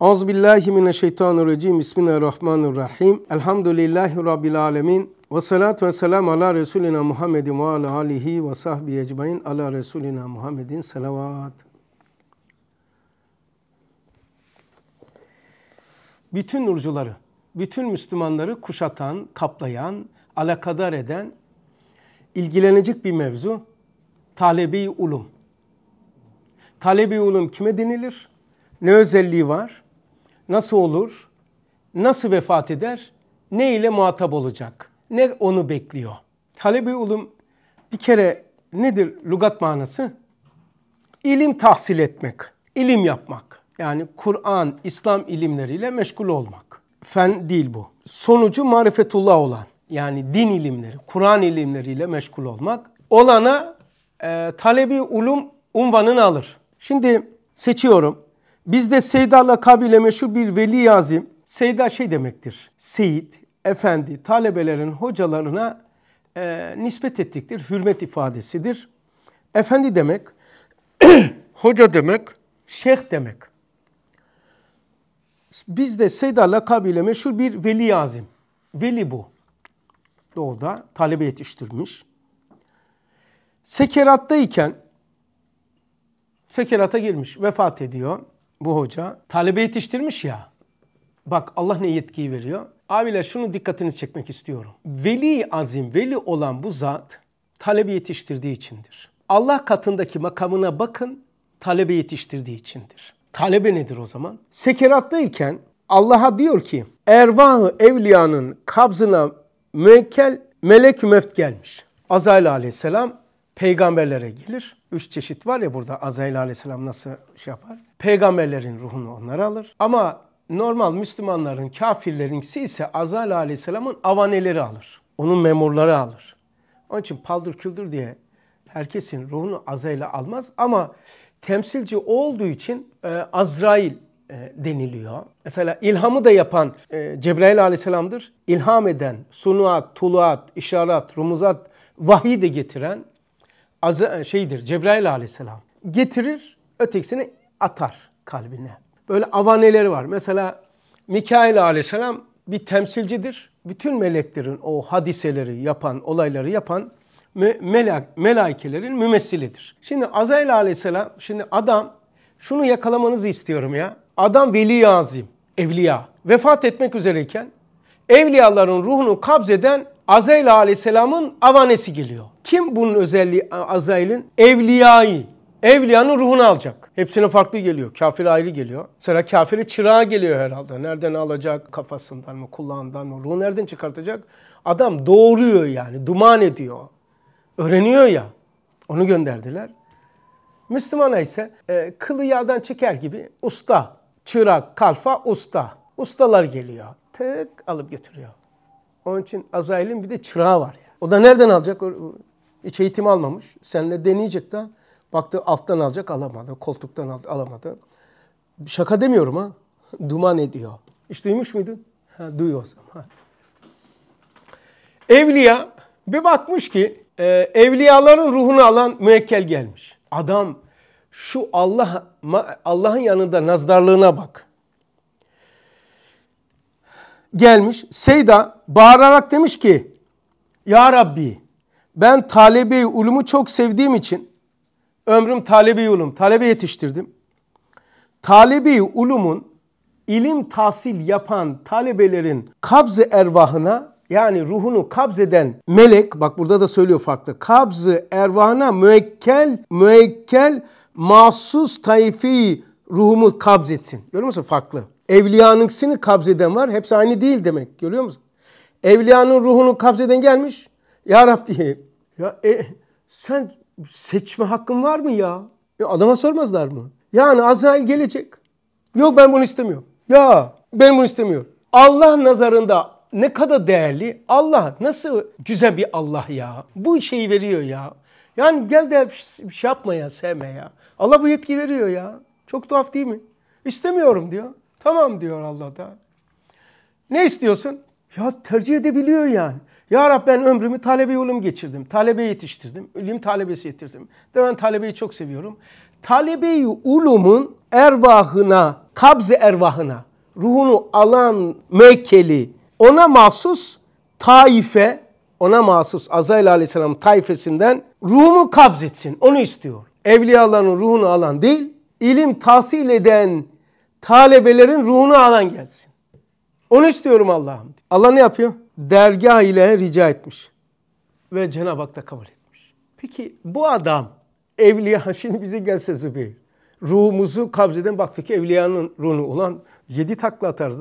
Az billahi mineşşeytanirracim. Bismillahirrahmanirrahim. Elhamdülillahi rabbil alemin Ve salatu ve selam ala Resulina Muhammedin ve ala alihi ve sahbihi ecmain. Ala Resulina Muhammedin salavat. Bütün nurcuları, bütün Müslümanları kuşatan, kaplayan, alakadar eden, ilgilenecek bir mevzu talebi ulum. Talebi ulum kime denilir? Ne özelliği var? nasıl olur, nasıl vefat eder, ne ile muhatap olacak, ne onu bekliyor. Talebi ulum bir kere nedir lugat manası? İlim tahsil etmek, ilim yapmak. Yani Kur'an, İslam ilimleriyle meşgul olmak. Fen değil bu. Sonucu marifetullah olan yani din ilimleri, Kur'an ilimleriyle meşgul olmak olana e, talebi ulum unvanını alır. Şimdi seçiyorum Bizde Seydar'la kabile meşhur bir veli azim. Seyda şey demektir. Seyit, efendi, talebelerin hocalarına e, nispet ettiktir. Hürmet ifadesidir. Efendi demek, hoca demek, şeyh demek. Bizde Seydar lakabıyla meşhur bir veli azim. Veli bu. Doğuda talebe yetiştirmiş. Sekerattayken sekerata girmiş, vefat ediyor bu hoca talebe yetiştirmiş ya. Bak Allah ne yetkiyi veriyor. Abiler şunu dikkatiniz çekmek istiyorum. Veli azim, veli olan bu zat talebi yetiştirdiği içindir. Allah katındaki makamına bakın, talebe yetiştirdiği içindir. Talebe nedir o zaman? Sekerattayken Allah'a diyor ki ervahı evliyanın kabzına müekkel melek meft gelmiş. Azrail aleyhisselam peygamberlere gelir. Üç çeşit var ya burada Azrail aleyhisselam nasıl şey yapar. Peygamberlerin ruhunu onlara alır. Ama normal Müslümanların, kafirlerinkisi ise Azrail aleyhisselamın avaneleri alır. Onun memurları alır. Onun için paldır küldür diye herkesin ruhunu azayla almaz ama temsilci olduğu için e, Azrail e, deniliyor. Mesela ilhamı da yapan e, Cebrail aleyhisselamdır. İlham eden, sunuat, tuluat, işaret, rumuzat, vahiy de getiren azı, şeydir Cebrail aleyhisselam. Getirir ötekisini atar kalbine. Böyle avaneleri var. Mesela Mikail aleyhisselam bir temsilcidir. Bütün meleklerin o hadiseleri yapan, olayları yapan melek, melaikelerin mümessilidir. Şimdi Azrail aleyhisselam, şimdi adam şunu yakalamanızı istiyorum ya. Adam veli azim, evliya. Vefat etmek üzereyken evliyaların ruhunu kabzeden Azrail aleyhisselamın avanesi geliyor. Kim bunun özelliği Azrail'in? Evliyayı. Evliyanın ruhunu alacak. Hepsine farklı geliyor. Kafir ayrı geliyor. Mesela kafiri çırağı geliyor herhalde. Nereden alacak? Kafasından mı, kulağından mı? Ruhu nereden çıkartacak? Adam doğuruyor yani. Duman ediyor. Öğreniyor ya. Onu gönderdiler. Müslümana ise e, kılı yağdan çeker gibi usta, çırak, kalfa, usta. Ustalar geliyor. Tık alıp götürüyor. Onun için Azrail'in bir de çırağı var. Yani. O da nereden alacak? Hiç eğitim almamış. Seninle deneyecek de baktı alttan alacak alamadı. Koltuktan al, alamadı. Şaka demiyorum ha. Duman ediyor. Hiç duymuş muydun? Ha, duyuyor o zaman. Evliya bir bakmış ki e, evliyaların ruhunu alan müekkel gelmiş. Adam şu Allah Allah'ın yanında nazdarlığına bak. Gelmiş. Seyda bağırarak demiş ki Ya Rabbi ben talebe ulumu çok sevdiğim için ömrüm talebe ulum, talebe yetiştirdim. talebe ulumun ilim tahsil yapan talebelerin kabze ervahına yani ruhunu kabzeden melek bak burada da söylüyor farklı. Kabzı ervahına müekkel müekkel mahsus tayfi ruhumu kabzetsin. Görüyor musun farklı? Evliyanınkisini kabzeden var. Hepsi aynı değil demek. Görüyor musun? Evliyanın ruhunu kabzeden gelmiş. Ya Rabbi ya e, sen seçme hakkın var mı ya? E, adama sormazlar mı? Yani Azrail gelecek. Yok ben bunu istemiyorum. Ya ben bunu istemiyorum. Allah nazarında ne kadar değerli. Allah nasıl güzel bir Allah ya. Bu şeyi veriyor ya. Yani gel de bir şey, şey yapma ya sevme ya. Allah bu yetki veriyor ya. Çok tuhaf değil mi? İstemiyorum diyor. Tamam diyor Allah da. Ne istiyorsun? Ya tercih edebiliyor yani. Ya Rab ben ömrümü talebe yolum geçirdim. Talebe yetiştirdim. Ilim talebesi yetiştirdim. De ben talebeyi çok seviyorum. Talebeyi ulumun ervahına, kabze ervahına, ruhunu alan meykeli, ona mahsus taife, ona mahsus Azrail Aleyhisselam taifesinden ruhumu kabzetsin. Onu istiyor. Evliyaların ruhunu alan değil, ilim tahsil eden talebelerin ruhunu alan gelsin. Onu istiyorum Allah'ım. Allah ne yapıyor? Dergah ile rica etmiş. Ve Cenab-ı Hak da kabul etmiş. Peki bu adam evliya şimdi bize gelse Zübeyir. Ruhumuzu kabzeden baktık ki evliyanın ruhunu olan yedi takla atarız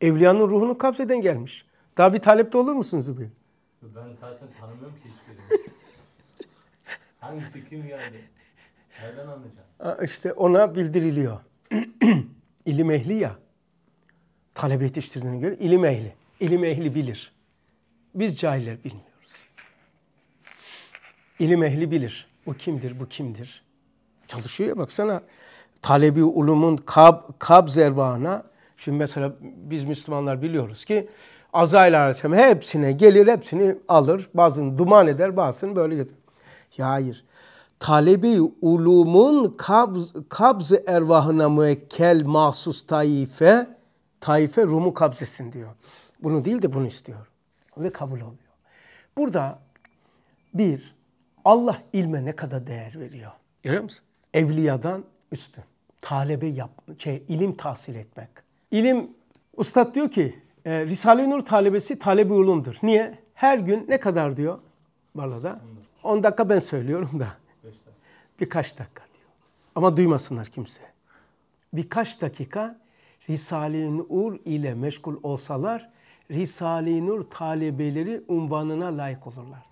evliyanın ruhunu kabzeden gelmiş. Daha bir talepte olur musun Zübeyir? Ben zaten tanımıyorum ki hiçbirini. Hangisi kim geldi? Nereden anlayacağım? İşte ona bildiriliyor. İlim ehli ya talebe yetiştirdiğine göre ilim ehli. İlim ehli bilir. Biz cahiller bilmiyoruz. İlim ehli bilir. Bu kimdir, bu kimdir? Çalışıyor ya baksana. Talebi ulumun kab, kab zervana. Şimdi mesela biz Müslümanlar biliyoruz ki Azrail Aleyhisselam hepsine gelir, hepsini alır. Bazını duman eder, bazını böyle götürür. Ya hayır. Talebi ulumun kabz, kabz ervahına müekkel mahsus taife Taife Rum'u kabzetsin diyor. Bunu değil de bunu istiyor. Ve kabul oluyor. Burada bir, Allah ilme ne kadar değer veriyor. Görüyor musun? Evliyadan üstün. Talebe yap, şey, ilim tahsil etmek. İlim, ustad diyor ki, e, Risale-i Nur talebesi talebe ulumdur. Niye? Her gün ne kadar diyor da? 10 dakika ben söylüyorum da. Birkaç dakika diyor. Ama duymasınlar kimse. Birkaç dakika Risale-i Nur ile meşgul olsalar Risale-i Nur talebeleri unvanına layık olurlar.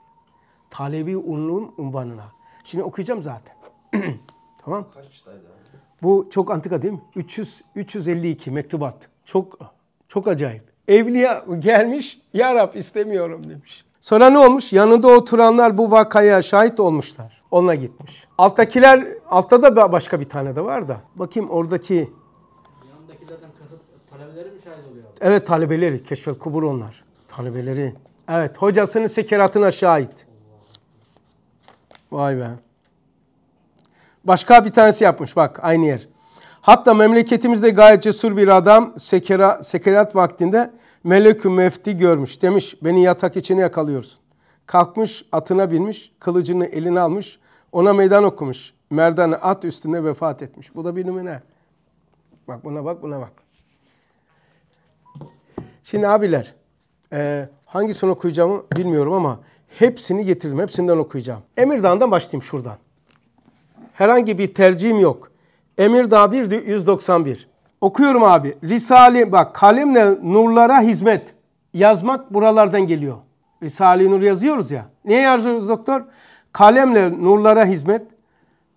Talebi unluğun unvanına. Şimdi okuyacağım zaten. tamam. Kaçtaydı? Bu çok antika değil mi? 300 352 mektubat. Çok çok acayip. Evliya gelmiş, Ya Rab istemiyorum demiş. Sonra ne olmuş? Yanında oturanlar bu vakaya şahit olmuşlar. Ona gitmiş. Alttakiler, altta da başka bir tane de var da. Bakayım oradaki Evet talebeleri. Keşfet kubur onlar. Talebeleri. Evet hocasının sekeratına şahit. Vay be. Başka bir tanesi yapmış bak aynı yer. Hatta memleketimizde gayet cesur bir adam sekera, sekerat vaktinde melekü mefti görmüş. Demiş beni yatak içine yakalıyorsun. Kalkmış atına binmiş kılıcını eline almış ona meydan okumuş. Merdan'ı at üstünde vefat etmiş. Bu da bir numune. Bak buna bak buna bak. Şimdi abiler e, hangisini okuyacağımı bilmiyorum ama hepsini getirdim. Hepsinden okuyacağım. Emirdağ'dan başlayayım şuradan. Herhangi bir tercihim yok. Emirdağ 1 191. Okuyorum abi. Risale bak kalemle nurlara hizmet. Yazmak buralardan geliyor. Risale-i Nur yazıyoruz ya. Niye yazıyoruz doktor? Kalemle nurlara hizmet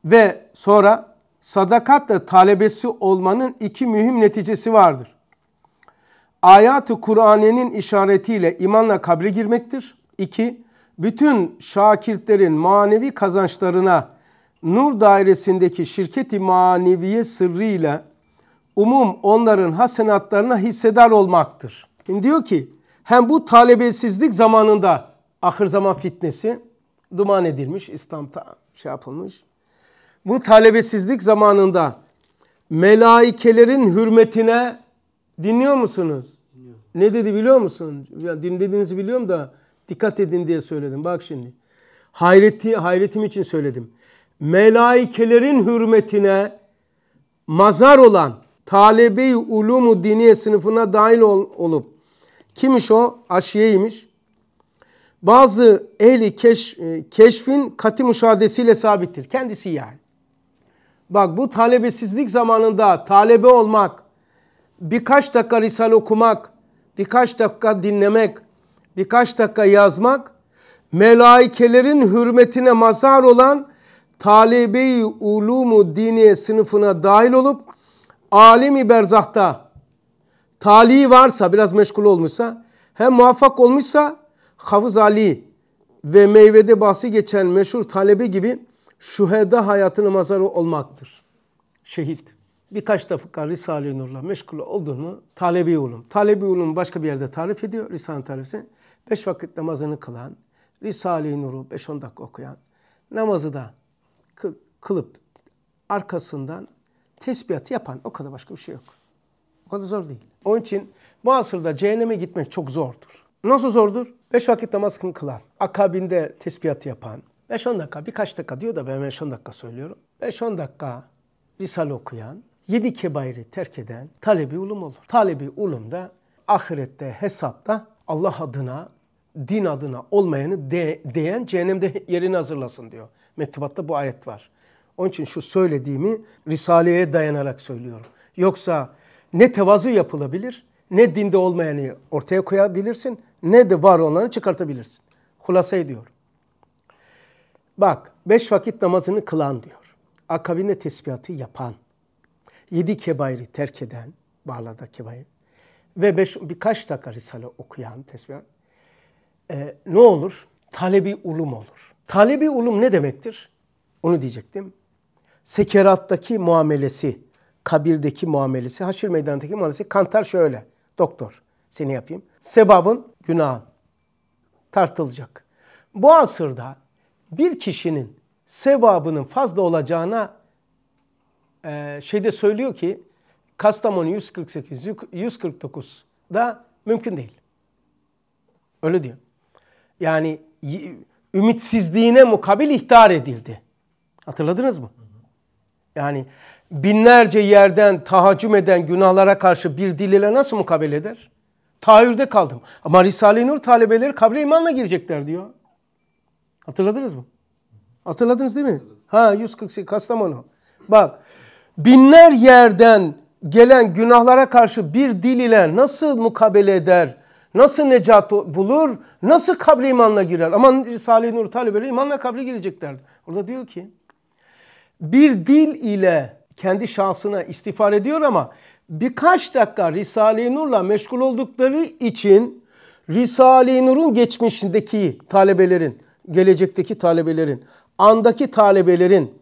ve sonra sadakatle talebesi olmanın iki mühim neticesi vardır ayat-ı Kur'an'ın işaretiyle imanla kabre girmektir. 2. Bütün şakirtlerin manevi kazançlarına nur dairesindeki şirketi maneviye sırrıyla umum onların hasenatlarına hissedar olmaktır. Şimdi diyor ki hem bu talebesizlik zamanında ahir zaman fitnesi duman edilmiş, İslam'da şey yapılmış. Bu talebesizlik zamanında melaikelerin hürmetine dinliyor musunuz? Ne dedi biliyor musun? Ya, dinlediğinizi biliyorum da dikkat edin diye söyledim. Bak şimdi. Hayreti, hayretim için söyledim. Melaikelerin hürmetine mazar olan talebe-i ulumu diniye sınıfına dahil ol, olup kimmiş o? Aşiyeymiş. Bazı ehli keş, e, keşfin kati müşahadesiyle sabittir. Kendisi yani. Bak bu talebesizlik zamanında talebe olmak, birkaç dakika risale okumak, birkaç dakika dinlemek, birkaç dakika yazmak melaikelerin hürmetine mazhar olan talebeyi ulumu dini sınıfına dahil olup alemi berzakta tali varsa biraz meşgul olmuşsa hem muvaffak olmuşsa Hafız Ali ve meyvede bahsi geçen meşhur talebe gibi şüheda hayatını mazarı olmaktır. Şehit birkaç defa Risale-i Nur'la meşgul olduğunu talebi ulum. Talebi ulum başka bir yerde tarif ediyor Risale-i Tarif'si. Beş vakit namazını kılan, Risale-i Nur'u beş on dakika okuyan, namazı da kılıp arkasından tesbihat yapan o kadar başka bir şey yok. O kadar zor değil. Onun için bu asırda cehenneme gitmek çok zordur. Nasıl zordur? Beş vakit namaz kılan, akabinde tesbihat yapan, 5-10 dakika birkaç dakika diyor da ben 5-10 dakika söylüyorum. 5-10 dakika Risale okuyan, yedi kebairi terk eden talebi ulum olur. Talebi ulum da ahirette hesapta Allah adına, din adına olmayanı de, değen cehennemde yerini hazırlasın diyor. Mektubatta bu ayet var. Onun için şu söylediğimi Risale'ye dayanarak söylüyorum. Yoksa ne tevazu yapılabilir, ne dinde olmayanı ortaya koyabilirsin, ne de var olanı çıkartabilirsin. Hulasa ediyor. Bak, beş vakit namazını kılan diyor. Akabinde tesbihatı yapan, yedi kebairi terk eden, Barla'da kebair ve beş, birkaç dakika Risale okuyan tesbih e, ne olur? Talebi ulum olur. Talebi ulum ne demektir? Onu diyecektim. Sekerattaki muamelesi, kabirdeki muamelesi, haşir meydanındaki muamelesi. Kantar şöyle, doktor seni yapayım. Sebabın günahın tartılacak. Bu asırda bir kişinin sevabının fazla olacağına ee, şeyde söylüyor ki Kastamonu 148, 149 da mümkün değil. Öyle diyor. Yani ümitsizliğine mukabil ihtar edildi. Hatırladınız mı? Yani binlerce yerden tahaccüm eden günahlara karşı bir dil ile nasıl mukabele eder? Tahayyülde kaldım. Ama Risale-i Nur talebeleri kabre imanla girecekler diyor. Hatırladınız mı? Hatırladınız değil mi? Ha 148 Kastamonu. Bak binler yerden gelen günahlara karşı bir dil ile nasıl mukabele eder? Nasıl necat bulur? Nasıl kabri imanla girer? Aman Salih Nur talebeleri imanla kabre gireceklerdi. Orada diyor ki bir dil ile kendi şahsına istiğfar ediyor ama birkaç dakika Risale-i Nur'la meşgul oldukları için Risale-i Nur'un geçmişindeki talebelerin, gelecekteki talebelerin, andaki talebelerin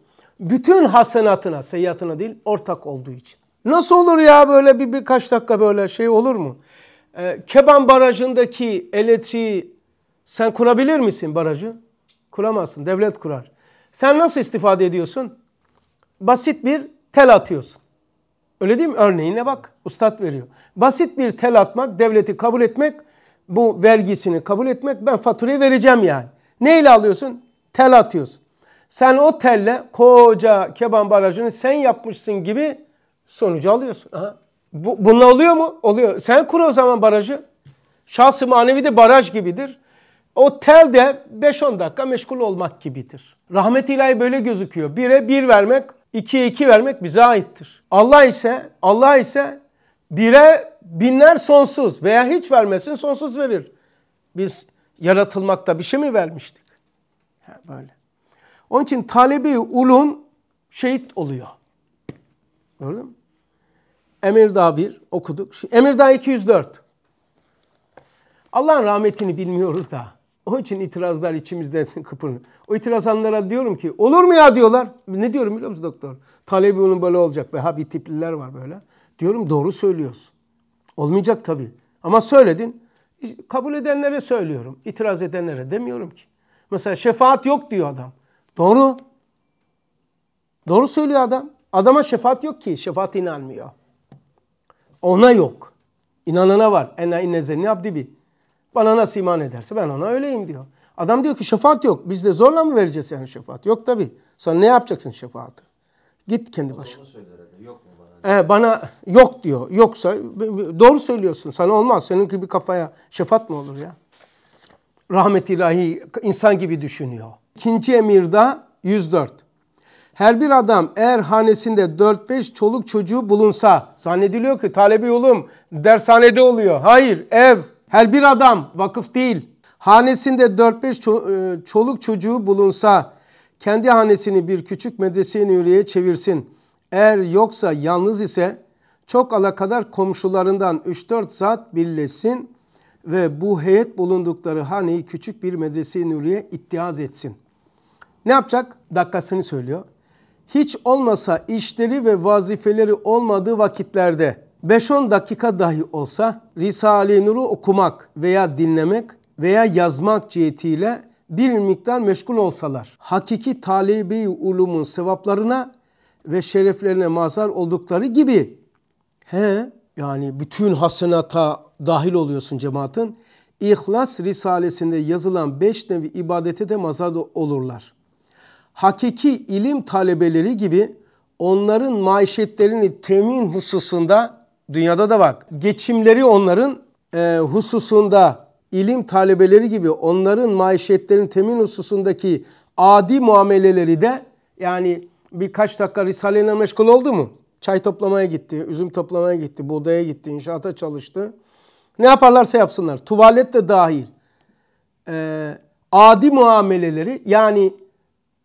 bütün hasenatına, seyyatına değil ortak olduğu için. Nasıl olur ya böyle bir birkaç dakika böyle şey olur mu? Ee, Keban Barajı'ndaki elektriği sen kurabilir misin barajı? Kuramazsın. Devlet kurar. Sen nasıl istifade ediyorsun? Basit bir tel atıyorsun. Öyle değil mi? Örneğine bak. Ustad veriyor. Basit bir tel atmak, devleti kabul etmek, bu vergisini kabul etmek, ben faturayı vereceğim yani. Neyle alıyorsun? Tel atıyorsun. Sen o telle koca keban barajını sen yapmışsın gibi sonucu alıyorsun. Aha. Bu, bununla oluyor mu? Oluyor. Sen kur o zaman barajı. Şahsı manevi de baraj gibidir. O tel de 5-10 dakika meşgul olmak gibidir. Rahmet ilahi böyle gözüküyor. Bire bir vermek, ikiye iki vermek bize aittir. Allah ise, Allah ise bire binler sonsuz veya hiç vermesin sonsuz verir. Biz yaratılmakta bir şey mi vermiştik? Ha, böyle. Onun için talebi ulun şehit oluyor. gördün mi? Emirdağ 1 okuduk. Emirdağ 204. Allah'ın rahmetini bilmiyoruz da. Onun için itirazlar içimizde kıpırnıyor. O itirazanlara diyorum ki olur mu ya diyorlar. Ne diyorum biliyor musun doktor? Talebi onun böyle olacak. veya bir tipliler var böyle. Diyorum doğru söylüyorsun. Olmayacak tabii. Ama söyledin. Kabul edenlere söylüyorum. İtiraz edenlere demiyorum ki. Mesela şefaat yok diyor adam. Doğru. Doğru söylüyor adam. Adama şefaat yok ki. Şefaat inanmıyor. Ona yok. İnanana var. Ena innezenni abdibi. Bana nasıl iman ederse ben ona öyleyim diyor. Adam diyor ki şefaat yok. Biz de zorla mı vereceğiz yani şefaat? Yok tabi. Sen ne yapacaksın şefaati? Git kendi başına. Yok mu bana? Ee, bana yok diyor. Yoksa doğru söylüyorsun. Sana olmaz. Senin gibi kafaya şefaat mı olur ya? Rahmet ilahi insan gibi düşünüyor. İkinci emirda 104. Her bir adam eğer hanesinde 4-5 çoluk çocuğu bulunsa zannediliyor ki talebi oğlum dershanede oluyor. Hayır ev her bir adam vakıf değil. Hanesinde 4-5 e, çoluk çocuğu bulunsa kendi hanesini bir küçük medrese-i çevirsin. Eğer yoksa yalnız ise çok alakadar komşularından 3-4 zat birleşsin ve bu heyet bulundukları haneyi küçük bir medrese-i nuriye etsin. Ne yapacak? Dakikasını söylüyor. Hiç olmasa işleri ve vazifeleri olmadığı vakitlerde 5-10 dakika dahi olsa Risale-i Nur'u okumak veya dinlemek veya yazmak cihetiyle bir miktar meşgul olsalar, hakiki talebi ulumun sevaplarına ve şereflerine mazhar oldukları gibi he yani bütün hasenata dahil oluyorsun cemaatin. İhlas Risalesinde yazılan beş nevi ibadete de mazhar olurlar hakiki ilim talebeleri gibi onların maişetlerini temin hususunda dünyada da bak geçimleri onların e, hususunda ilim talebeleri gibi onların maişetlerin temin hususundaki adi muameleleri de yani birkaç dakika risale Risale'yle meşgul oldu mu? Çay toplamaya gitti, üzüm toplamaya gitti, buğdaya gitti, inşaata çalıştı. Ne yaparlarsa yapsınlar. Tuvalet de dahil. E, adi muameleleri yani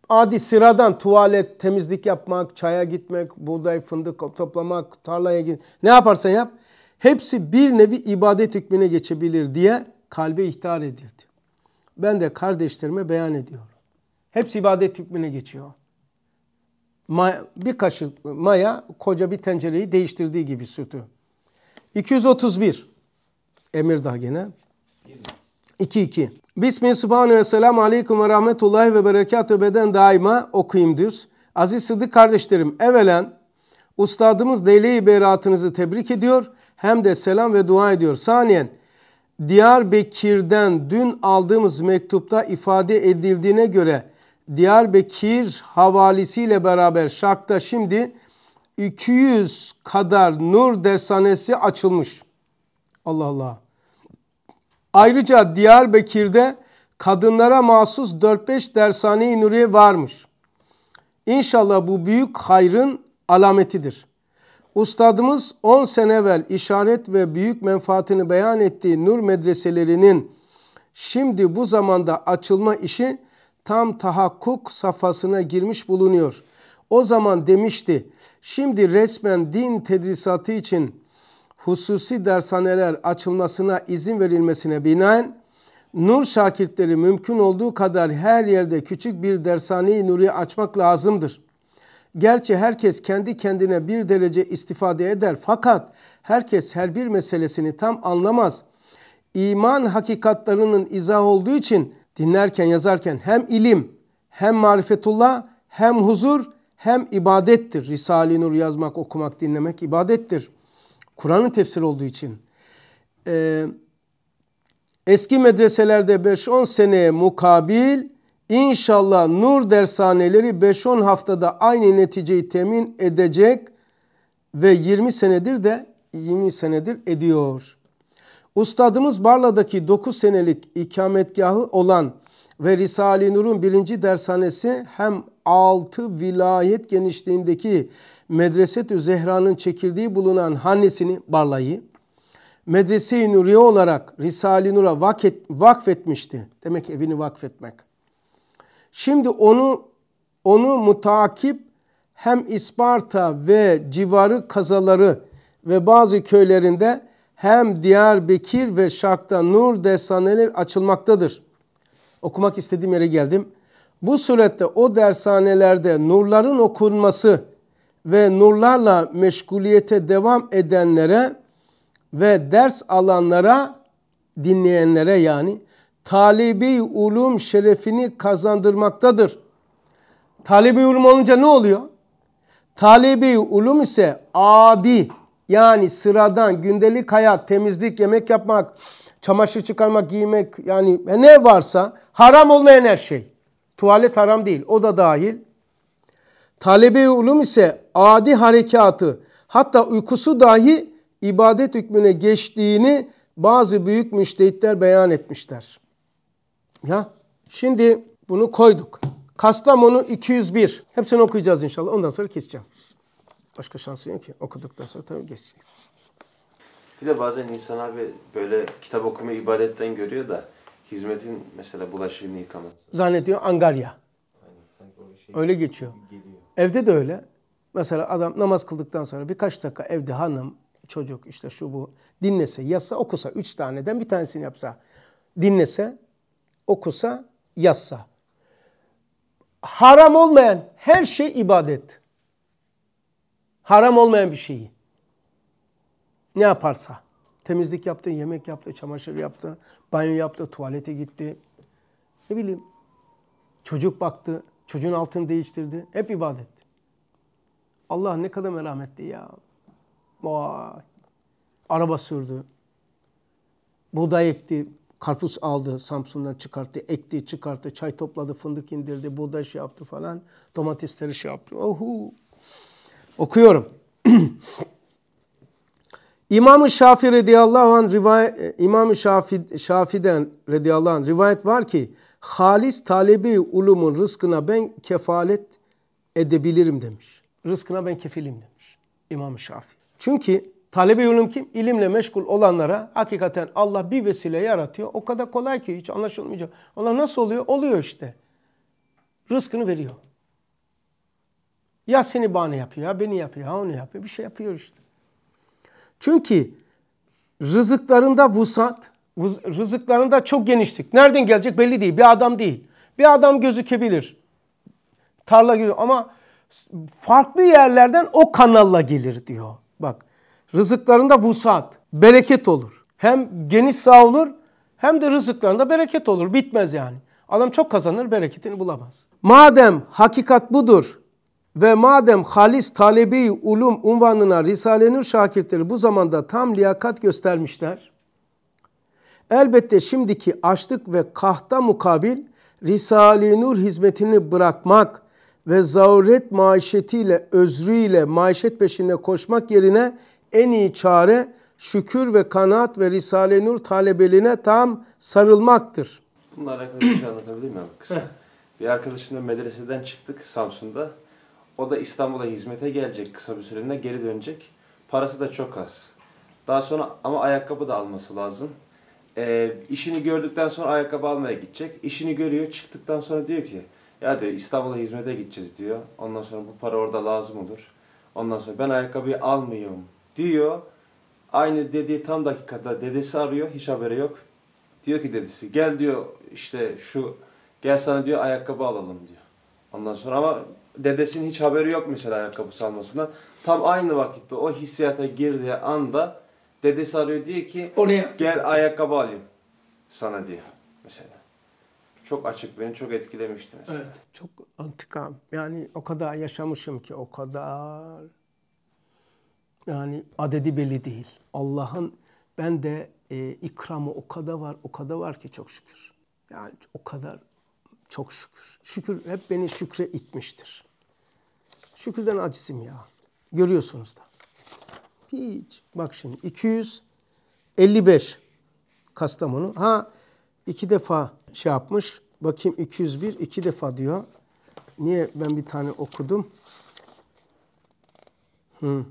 adi sıradan tuvalet, temizlik yapmak, çaya gitmek, buğday, fındık toplamak, tarlaya gitmek Ne yaparsan yap. Hepsi bir nevi ibadet hükmüne geçebilir diye kalbe ihtar edildi. Ben de kardeşlerime beyan ediyorum. Hepsi ibadet hükmüne geçiyor. Maya, bir kaşık maya koca bir tencereyi değiştirdiği gibi sütü. 231 Emirdağ gene. 2-2. Bismillahirrahmanirrahim. Esselamu Aleyküm ve Rahmetullahi ve Berekatü beden daima okuyayım düz. Aziz Sıddık kardeşlerim evelen ustadımız Leyle-i Berat'ınızı tebrik ediyor. Hem de selam ve dua ediyor. Saniyen Diyarbakır'dan dün aldığımız mektupta ifade edildiğine göre Diyarbakır havalisiyle beraber Şark'ta şimdi 200 kadar nur dershanesi açılmış. Allah Allah. Ayrıca Diyarbakır'da kadınlara mahsus 4-5 dershane-i nuriye varmış. İnşallah bu büyük hayrın alametidir. Ustadımız 10 sene evvel işaret ve büyük menfaatini beyan ettiği nur medreselerinin şimdi bu zamanda açılma işi tam tahakkuk safhasına girmiş bulunuyor. O zaman demişti, şimdi resmen din tedrisatı için hususi dershaneler açılmasına izin verilmesine binaen Nur şakirtleri mümkün olduğu kadar her yerde küçük bir dershane-i nuri açmak lazımdır. Gerçi herkes kendi kendine bir derece istifade eder fakat herkes her bir meselesini tam anlamaz. İman hakikatlarının izah olduğu için dinlerken yazarken hem ilim hem marifetullah hem huzur hem ibadettir. Risale-i Nur yazmak, okumak, dinlemek ibadettir. Kur'an'ın tefsir olduğu için. E, eski medreselerde 5-10 seneye mukabil inşallah nur dershaneleri 5-10 haftada aynı neticeyi temin edecek ve 20 senedir de 20 senedir ediyor. Ustadımız Barla'daki 9 senelik ikametgahı olan ve Risale-i Nur'un birinci dershanesi hem 6 vilayet genişliğindeki Medreset Ü Zehra'nın çekirdeği bulunan hanesini Barlay'ı Medrese-i Nuriye olarak Risale-i Nur'a vakfetmişti. Demek evini vakfetmek. Şimdi onu onu mutakip hem İsparta ve civarı kazaları ve bazı köylerinde hem Diyarbakır ve Şark'ta Nur dershaneleri açılmaktadır. Okumak istediğim yere geldim. Bu surette o dershanelerde nurların okunması ve nurlarla meşguliyete devam edenlere ve ders alanlara, dinleyenlere yani talibi ulum şerefini kazandırmaktadır. Talibi ulum olunca ne oluyor? Talibi ulum ise adi yani sıradan gündelik hayat, temizlik, yemek yapmak, çamaşır çıkarmak, giymek yani ne varsa haram olmayan her şey. Tuvalet haram değil o da dahil. Talebe-i ulum ise adi harekatı hatta uykusu dahi ibadet hükmüne geçtiğini bazı büyük müştehitler beyan etmişler. Ya şimdi bunu koyduk. Kastamonu 201. Hepsini okuyacağız inşallah. Ondan sonra keseceğim. Başka şansı yok ki. Okuduktan sonra tabii geçeceğiz. Bir de bazen insan abi böyle kitap okuma ibadetten görüyor da hizmetin mesela bulaşığını yıkaması. Zannediyor Angarya. Şey Öyle geçiyor. Evde de öyle. Mesela adam namaz kıldıktan sonra birkaç dakika evde hanım, çocuk işte şu bu dinlese, yazsa, okusa, üç taneden bir tanesini yapsa, dinlese, okusa, yazsa. Haram olmayan her şey ibadet. Haram olmayan bir şeyi. Ne yaparsa. Temizlik yaptı, yemek yaptı, çamaşır yaptı, banyo yaptı, tuvalete gitti. Ne bileyim çocuk baktı, Çocuğun altını değiştirdi. Hep ibadet. Allah ne kadar merhametli ya. Vay. Araba sürdü. Buğday ekti. Karpuz aldı Samsun'dan çıkarttı. Ekti çıkarttı. Çay topladı. Fındık indirdi. Buğday şey yaptı falan. Domatesleri şey yaptı. Ohu. Okuyorum. İmam-ı Şafi radıyallahu anh rivayet, İmam-ı Şafi, Şafi'den radıyallahu anh rivayet var ki halis talebi ulumun rızkına ben kefalet edebilirim demiş. Rızkına ben kefilim demiş İmam Şafii. Çünkü talebi ulum kim? İlimle meşgul olanlara hakikaten Allah bir vesile yaratıyor. O kadar kolay ki hiç anlaşılmayacak. Ona nasıl oluyor? Oluyor işte. Rızkını veriyor. Ya seni bahane yapıyor, ya beni yapıyor, ya onu yapıyor. Bir şey yapıyor işte. Çünkü rızıklarında vusat, rızıklarında çok genişlik. Nereden gelecek belli değil. Bir adam değil. Bir adam gözükebilir. Tarla gibi ama farklı yerlerden o kanalla gelir diyor. Bak rızıklarında vusat, bereket olur. Hem geniş sağ olur hem de rızıklarında bereket olur. Bitmez yani. Adam çok kazanır bereketini bulamaz. Madem hakikat budur ve madem halis talebi ulum unvanına Risale-i Nur şakirtleri bu zamanda tam liyakat göstermişler. Elbette şimdiki açlık ve kahta mukabil Risale-i Nur hizmetini bırakmak ve zaruret maişetiyle, özrüyle maişet peşinde koşmak yerine en iyi çare şükür ve kanaat ve Risale-i Nur talebeliğine tam sarılmaktır. Bununla alakalı bir şey anlatabilir miyim? Kısa. bir arkadaşımla medreseden çıktık Samsun'da. O da İstanbul'a hizmete gelecek kısa bir süreliğine geri dönecek. Parası da çok az. Daha sonra ama ayakkabı da alması lazım e, işini gördükten sonra ayakkabı almaya gidecek. İşini görüyor. Çıktıktan sonra diyor ki ya diyor İstanbul'a hizmete gideceğiz diyor. Ondan sonra bu para orada lazım olur. Ondan sonra ben ayakkabıyı almıyorum diyor. Aynı dediği tam dakikada dedesi arıyor. Hiç haberi yok. Diyor ki dedesi gel diyor işte şu gel sana diyor ayakkabı alalım diyor. Ondan sonra ama dedesinin hiç haberi yok mesela ayakkabı almasından. Tam aynı vakitte o hissiyata girdiği anda Dedesi arıyor diyor ki Oraya. gel ayakkabı alayım sana diyor mesela. Çok açık beni çok etkilemişti mesela. Evet çok antika, yani o kadar yaşamışım ki o kadar yani adedi belli değil. Allah'ın ben de e, ikramı o kadar var o kadar var ki çok şükür. Yani o kadar çok şükür. Şükür hep beni şükre itmiştir. Şükürden acizim ya. Görüyorsunuz da bir bak şimdi 255 Kastamonu. Ha iki defa şey yapmış. Bakayım 201 iki defa diyor. Niye ben bir tane okudum? Hı.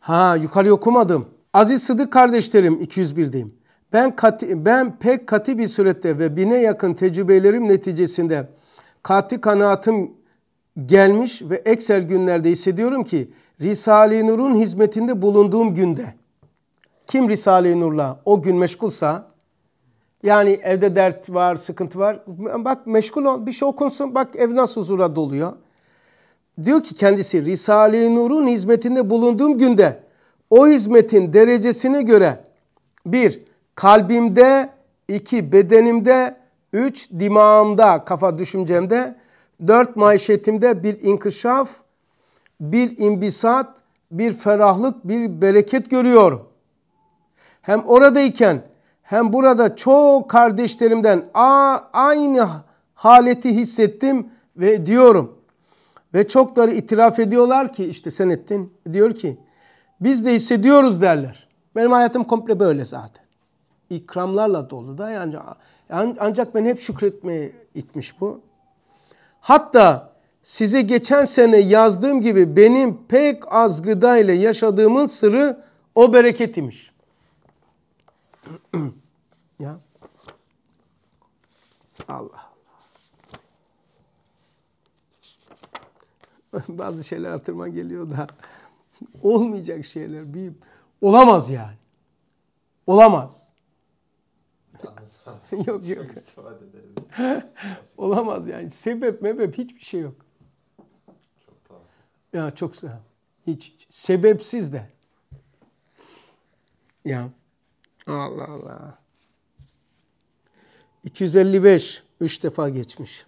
Ha yukarı okumadım. Aziz Sıdık kardeşlerim 201'deyim. Ben kati, ben pek katı bir surette ve bine yakın tecrübelerim neticesinde katı kanaatim gelmiş ve ekser günlerde hissediyorum ki Risale-i Nur'un hizmetinde bulunduğum günde kim Risale-i Nur'la o gün meşgulsa yani evde dert var, sıkıntı var. Bak meşgul ol, bir şey okunsun. Bak ev nasıl huzura doluyor. Diyor ki kendisi Risale-i Nur'un hizmetinde bulunduğum günde o hizmetin derecesine göre bir kalbimde, iki bedenimde, üç dimağımda, kafa düşüncemde, Dört maişetimde bir inkişaf, bir imbisat, bir ferahlık, bir bereket görüyorum. Hem oradayken hem burada çok kardeşlerimden aynı haleti hissettim ve diyorum. Ve çokları itiraf ediyorlar ki işte sen ettin. Diyor ki biz de hissediyoruz derler. Benim hayatım komple böyle zaten. İkramlarla dolu da yani ancak ben hep şükretmeye itmiş bu. Hatta size geçen sene yazdığım gibi benim pek az gıda ile yaşadığımın sırrı o bereket imiş. ya. Allah Allah. Bazı şeyler hatırıma geliyor da olmayacak şeyler bir olamaz yani. Olamaz. yok yok. Olamaz yani. Sebep mebep hiçbir şey yok. Çok tamam. Ya çok sağ ol. Hiç, hiç. Sebepsiz de. Ya. Allah Allah. 255. Üç defa geçmiş.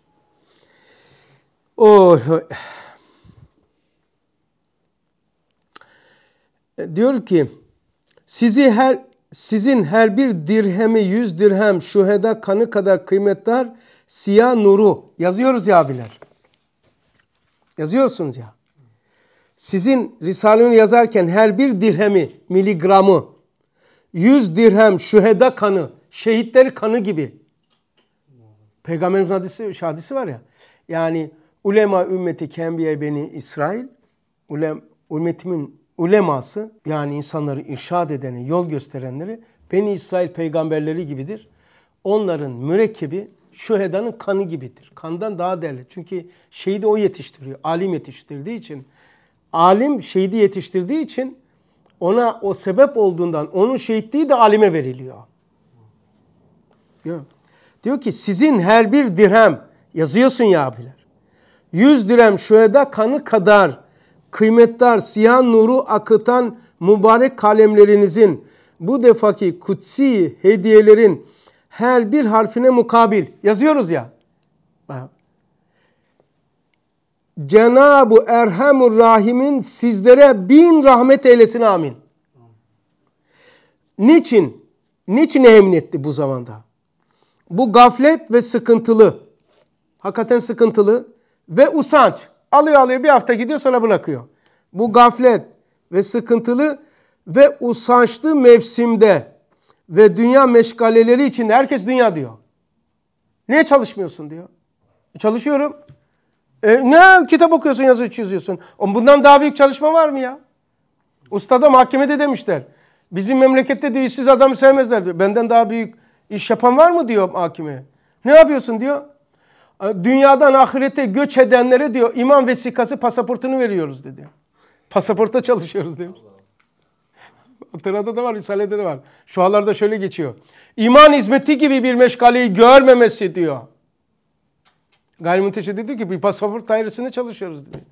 Oy, oy. E, diyor ki sizi her sizin her bir dirhemi yüz dirhem şüheda kanı kadar kıymetdar siyah nuru yazıyoruz ya abiler. Yazıyorsunuz ya. Sizin Risale'ni yazarken her bir dirhemi miligramı yüz dirhem şüheda kanı şehitler kanı gibi. Peygamberimiz hadisi, hadisi var ya. Yani ulema ümmeti kembiye beni İsrail. Ulem, ümmetimin uleması yani insanları irşad edeni, yol gösterenleri Beni İsrail peygamberleri gibidir. Onların mürekkebi şühedanın kanı gibidir. Kandan daha değerli. Çünkü şehidi o yetiştiriyor. Alim yetiştirdiği için. Alim şehidi yetiştirdiği için ona o sebep olduğundan onun şehitliği de alime veriliyor. Diyor, diyor ki sizin her bir dirhem yazıyorsun ya abiler. Yüz dirhem şüheda kanı kadar kıymetdar siyah nuru akıtan mübarek kalemlerinizin bu defaki kutsi hediyelerin her bir harfine mukabil yazıyoruz ya. Cenab-ı Erhamur Rahim'in sizlere bin rahmet eylesin amin. Niçin? Niçin emniyetti bu zamanda? Bu gaflet ve sıkıntılı, hakikaten sıkıntılı ve usanç. Alıyor alıyor bir hafta gidiyor sonra bırakıyor. Bu gaflet ve sıkıntılı ve usançlı mevsimde ve dünya meşgaleleri içinde herkes dünya diyor. Niye çalışmıyorsun diyor. E, çalışıyorum. E, ne kitap okuyorsun yazı çiziyorsun. Bundan daha büyük çalışma var mı ya? Ustada mahkemede demişler. Bizim memlekette diyor işsiz adamı sevmezler diyor. Benden daha büyük iş yapan var mı diyor hakime. Ne yapıyorsun diyor. Ee, dünyadan ahirete göç edenlere diyor iman vesikası pasaportunu veriyoruz dedi. Pasaporta çalışıyoruz demiş. Tırada da var, Risale'de de var. Şu Şualarda şöyle geçiyor. İman hizmeti gibi bir meşgaleyi görmemesi diyor. Gayrimenteşe dedi ki bir pasaport dairesinde çalışıyoruz dedi.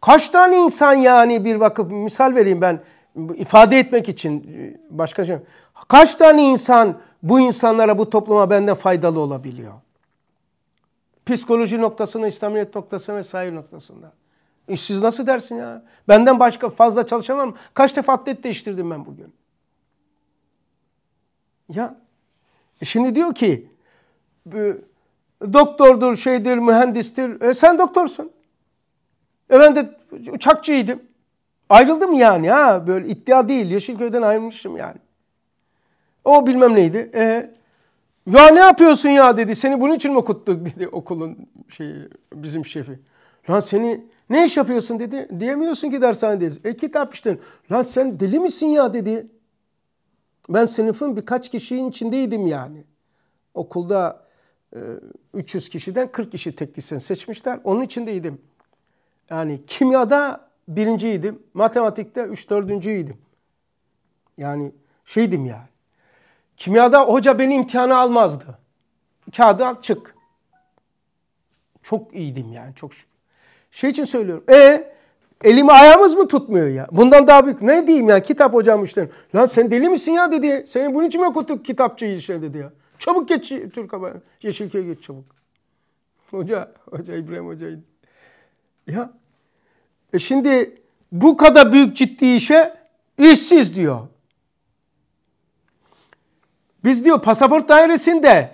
Kaç tane insan yani bir vakıf misal vereyim ben ifade etmek için e, başka şey. Kaç tane insan bu insanlara, bu topluma benden faydalı olabiliyor. Psikoloji noktasında, İslamiyet noktasında vesaire noktasında. E siz nasıl dersin ya? Benden başka fazla çalışamam. Kaç defa atlet değiştirdim ben bugün? Ya e şimdi diyor ki doktordur, şeydir, mühendistir. E sen doktorsun. E ben de uçakçıydım. Ayrıldım yani ha böyle iddia değil. Yeşilköy'den ayrılmıştım yani. O bilmem neydi. E, ya ne yapıyorsun ya dedi. Seni bunun için mi okuttuk dedi okulun şeyi, bizim şefi. Lan seni ne iş yapıyorsun dedi. Diyemiyorsun ki dershanedeyiz. E kitap işte. Lan sen deli misin ya dedi. Ben sınıfın birkaç kişinin içindeydim yani. Okulda e, 300 kişiden 40 kişi tek lisan seçmişler. Onun içindeydim. Yani kimyada birinciydim. Matematikte 3 dördüncüydüm. Yani şeydim yani. Kimyada hoca beni imtihana almazdı. Kağıdı al çık. Çok iyiydim yani çok şükür. Şey için söylüyorum. E elimi ayağımız mı tutmuyor ya? Bundan daha büyük ne diyeyim ya kitap hocam işte. Lan sen deli misin ya dedi. Senin bunun için mi okuttuk kitapçı işleri dedi ya. Çabuk geç Türk Haber. Yeşilköy'e geç çabuk. Hoca, hoca İbrahim hocaydı. Ya e şimdi bu kadar büyük ciddi işe işsiz diyor. Biz diyor pasaport dairesinde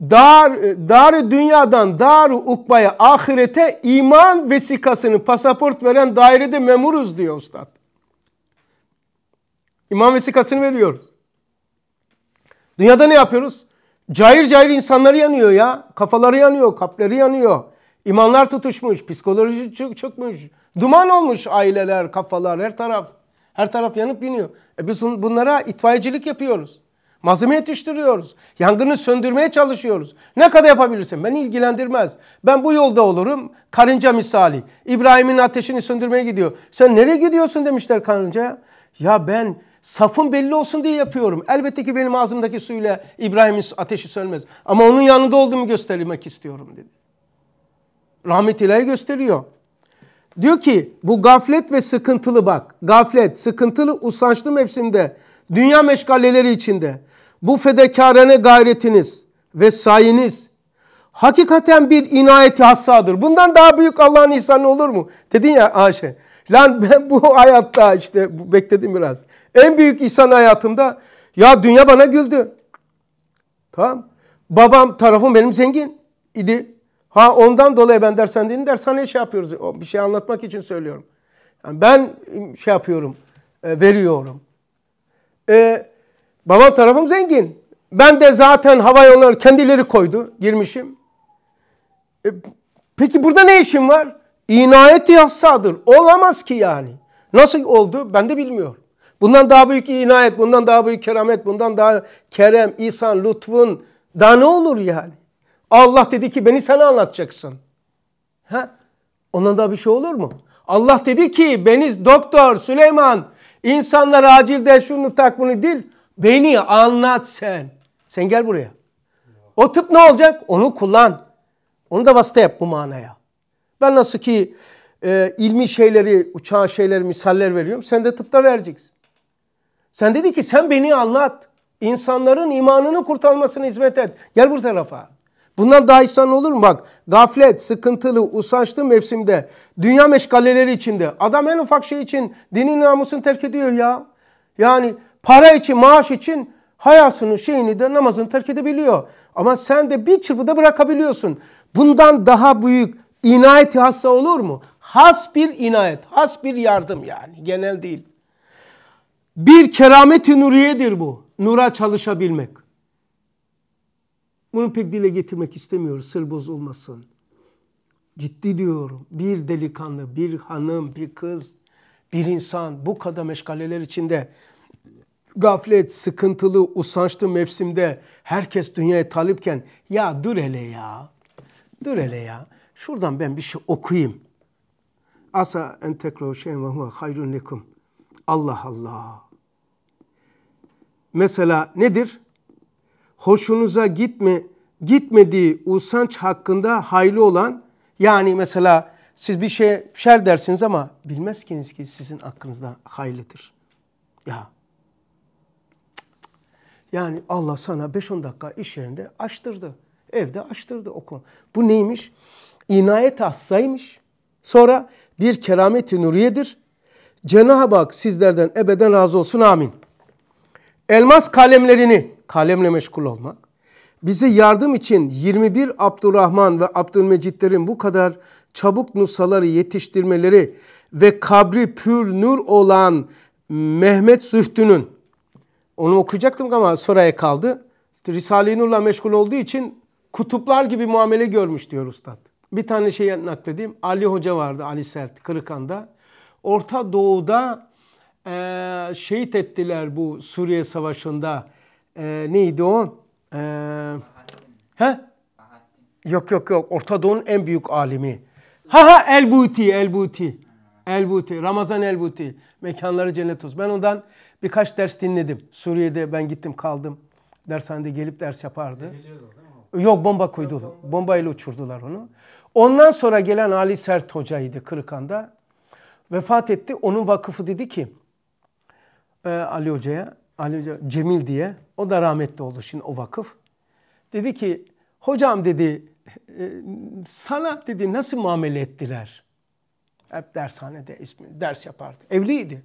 dar, dar dünyadan dar ukbaya ahirete iman vesikasını pasaport veren dairede memuruz diyor ustad. İman vesikasını veriyoruz. Dünyada ne yapıyoruz? Cayır cayır insanları yanıyor ya. Kafaları yanıyor, kalpleri yanıyor. İmanlar tutuşmuş, psikoloji çık çıkmış, Duman olmuş aileler, kafalar, her taraf. Her taraf yanıp yanıyor. E biz bunlara itfaiyecilik yapıyoruz. Malzeme yetiştiriyoruz. Yangını söndürmeye çalışıyoruz. Ne kadar yapabilirsin, beni ilgilendirmez. Ben bu yolda olurum. Karınca misali. İbrahim'in ateşini söndürmeye gidiyor. Sen nereye gidiyorsun demişler karıncaya. Ya ben safın belli olsun diye yapıyorum. Elbette ki benim ağzımdaki suyla İbrahim'in ateşi sönmez. Ama onun yanında olduğumu göstermek istiyorum dedi. Rahmet ilahi gösteriyor. Diyor ki bu gaflet ve sıkıntılı bak. Gaflet, sıkıntılı, usançlı mevsimde, dünya meşgaleleri içinde bu fedakarane gayretiniz ve sayiniz hakikaten bir inayeti hassadır. Bundan daha büyük Allah'ın ihsanı olur mu? Dedin ya Ayşe. Lan ben bu hayatta işte bekledim biraz. En büyük ihsan hayatımda ya dünya bana güldü. Tamam. Babam tarafım benim zengin idi. Ha ondan dolayı ben dershaneden dershaneye şey yapıyoruz. Bir şey anlatmak için söylüyorum. Yani ben ıı, şey yapıyorum, ıı, veriyorum. E, Babam tarafım zengin. Ben de zaten hava yolları kendileri koydu. Girmişim. E, peki burada ne işim var? İnayet yazsadır. Olamaz ki yani. Nasıl oldu ben de bilmiyorum. Bundan daha büyük inayet, bundan daha büyük keramet, bundan daha kerem, ihsan, lütfun daha ne olur yani? Allah dedi ki beni sana anlatacaksın. Ha? Ondan daha bir şey olur mu? Allah dedi ki beni doktor Süleyman insanlara acilde şunu tak bunu dil. Beni anlat sen. Sen gel buraya. O tıp ne olacak? Onu kullan. Onu da vasıta yap bu manaya. Ben nasıl ki e, ilmi şeyleri, uçağı şeyleri, misaller veriyorum. Sen de tıpta vereceksin. Sen dedi ki sen beni anlat. İnsanların imanını kurtarmasına hizmet et. Gel bu tarafa. Bundan daha insan olur mu? Bak gaflet, sıkıntılı, usançlı mevsimde, dünya meşgaleleri içinde. Adam en ufak şey için dinin namusunu terk ediyor ya. Yani Para için, maaş için hayasını, şeyini de namazını terk edebiliyor. Ama sen de bir çırpıda bırakabiliyorsun. Bundan daha büyük inayeti hassa olur mu? Has bir inayet, has bir yardım yani genel değil. Bir kerameti nuriyedir bu. Nura çalışabilmek. Bunu pek dile getirmek istemiyorum, sır bozulmasın. Ciddi diyorum. Bir delikanlı, bir hanım, bir kız, bir insan bu kadar meşgaleler içinde gaflet, sıkıntılı, usançlı mevsimde herkes dünyaya talipken ya dur hele ya, dur hele ya. Şuradan ben bir şey okuyayım. Asa entekro şeyin ve huve hayrun lekum. Allah Allah. Mesela nedir? Hoşunuza gitme, gitmediği usanç hakkında hayli olan yani mesela siz bir şey şer dersiniz ama bilmezsiniz ki sizin aklınızda haylidir. Ya yani Allah sana 5-10 dakika iş yerinde açtırdı. Evde açtırdı oku. Bu neymiş? İnayet hassaymış. Sonra bir kerameti nuriyedir. Cenab-ı Hak sizlerden ebeden razı olsun amin. Elmas kalemlerini, kalemle meşgul olmak, bize yardım için 21 Abdurrahman ve Abdülmecitlerin bu kadar çabuk nusaları yetiştirmeleri ve kabri pür nur olan Mehmet Zühtü'nün onu okuyacaktım ama soraya kaldı. Risale-i Nur'la meşgul olduğu için kutuplar gibi muamele görmüş diyor Üstad. Bir tane şey nakledeyim. Ali Hoca vardı Ali Sert Kırıkan'da. Orta Doğu'da e, şehit ettiler bu Suriye Savaşı'nda. E, neydi o? E, he? Yok yok yok. Orta Doğu'nun en büyük alimi. Ha ha El Buti, El Buti. El Buti, Ramazan El Buti. Mekanları cennet olsun. Ben ondan Birkaç ders dinledim. Suriye'de ben gittim kaldım. Dershanede gelip ders yapardı. Yok bomba koydular. Bombayla uçurdular onu. Ondan sonra gelen Ali Sert hocaydı Kırıkan'da. Vefat etti. Onun vakıfı dedi ki e, Ali Hoca'ya, Ali Hoca Cemil diye. O da rahmetli oldu şimdi o vakıf. Dedi ki hocam dedi e, sana dedi nasıl muamele ettiler? Hep dershanede ismi, ders yapardı. Evliydi.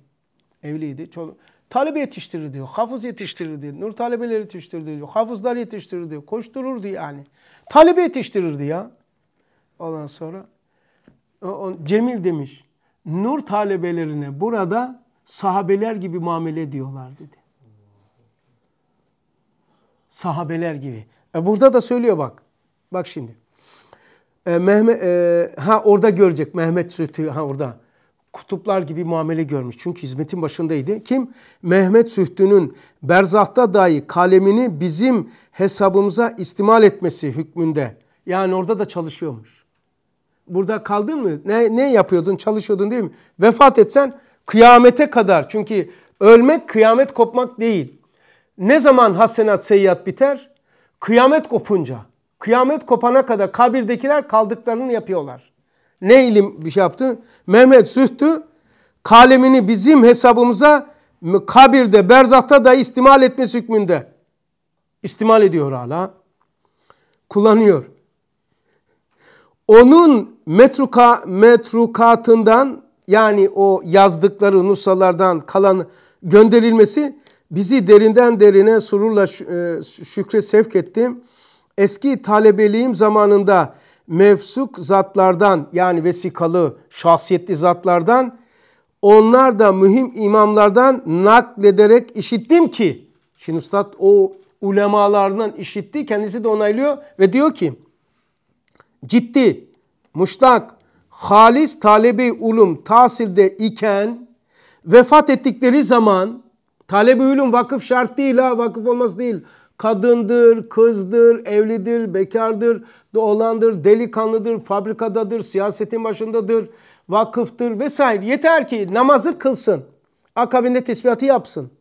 Evliydi. Çoluk, Talep yetiştirir diyor. Hafız yetiştirir diyor. Nur talebeleri yetiştirir diyor. Hafızlar yetiştirir diyor. Koştururdu yani. Talebe yetiştirirdi ya. Ondan sonra o, o, Cemil demiş. Nur talebelerine burada sahabeler gibi muamele ediyorlar dedi. Sahabeler gibi. E burada da söylüyor bak. Bak şimdi. E, Mehmet e, ha orada görecek Mehmet Sütü ha orada kutuplar gibi muamele görmüş. Çünkü hizmetin başındaydı. Kim? Mehmet Sühtü'nün berzahta dahi kalemini bizim hesabımıza istimal etmesi hükmünde. Yani orada da çalışıyormuş. Burada kaldın mı? Ne, ne yapıyordun? Çalışıyordun değil mi? Vefat etsen kıyamete kadar. Çünkü ölmek kıyamet kopmak değil. Ne zaman hasenat seyyat biter? Kıyamet kopunca. Kıyamet kopana kadar kabirdekiler kaldıklarını yapıyorlar ne ilim bir şey yaptı? Mehmet Sühtü kalemini bizim hesabımıza kabirde, berzahta da istimal etmesi hükmünde. İstimal ediyor hala. Kullanıyor. Onun metruka, metrukatından yani o yazdıkları nusalardan kalan gönderilmesi bizi derinden derine sururla e, şükre sevk etti. Eski talebeliğim zamanında Mefsuk zatlardan yani vesikalı, şahsiyetli zatlardan onlar da mühim imamlardan naklederek işittim ki şimdi üstad o ulemalarından işitti kendisi de onaylıyor ve diyor ki ciddi, muştak, halis talebi ulum tahsilde iken vefat ettikleri zaman talebi ulum vakıf şart değil ha vakıf olması değil Kadındır, kızdır, evlidir, bekardır, oğlandır, delikanlıdır, fabrikadadır, siyasetin başındadır, vakıftır vesaire. Yeter ki namazı kılsın. Akabinde tesbihatı yapsın.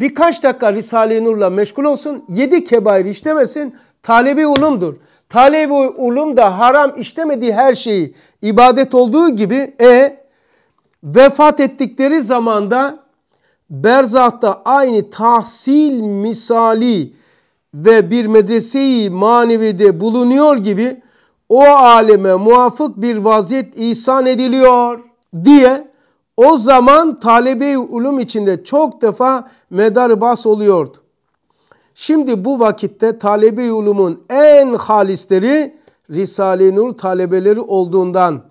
Birkaç dakika Risale-i Nur'la meşgul olsun. Yedi kebair işlemesin. Talebi ulumdur. Talebi ulum da haram işlemediği her şeyi ibadet olduğu gibi e vefat ettikleri zamanda berzahta aynı tahsil misali ve bir medreseyi manevide bulunuyor gibi o aleme muafık bir vaziyet ihsan ediliyor diye o zaman talebe ulum içinde çok defa medar bas oluyordu. Şimdi bu vakitte talebe ulumun en halisleri Risale-i Nur talebeleri olduğundan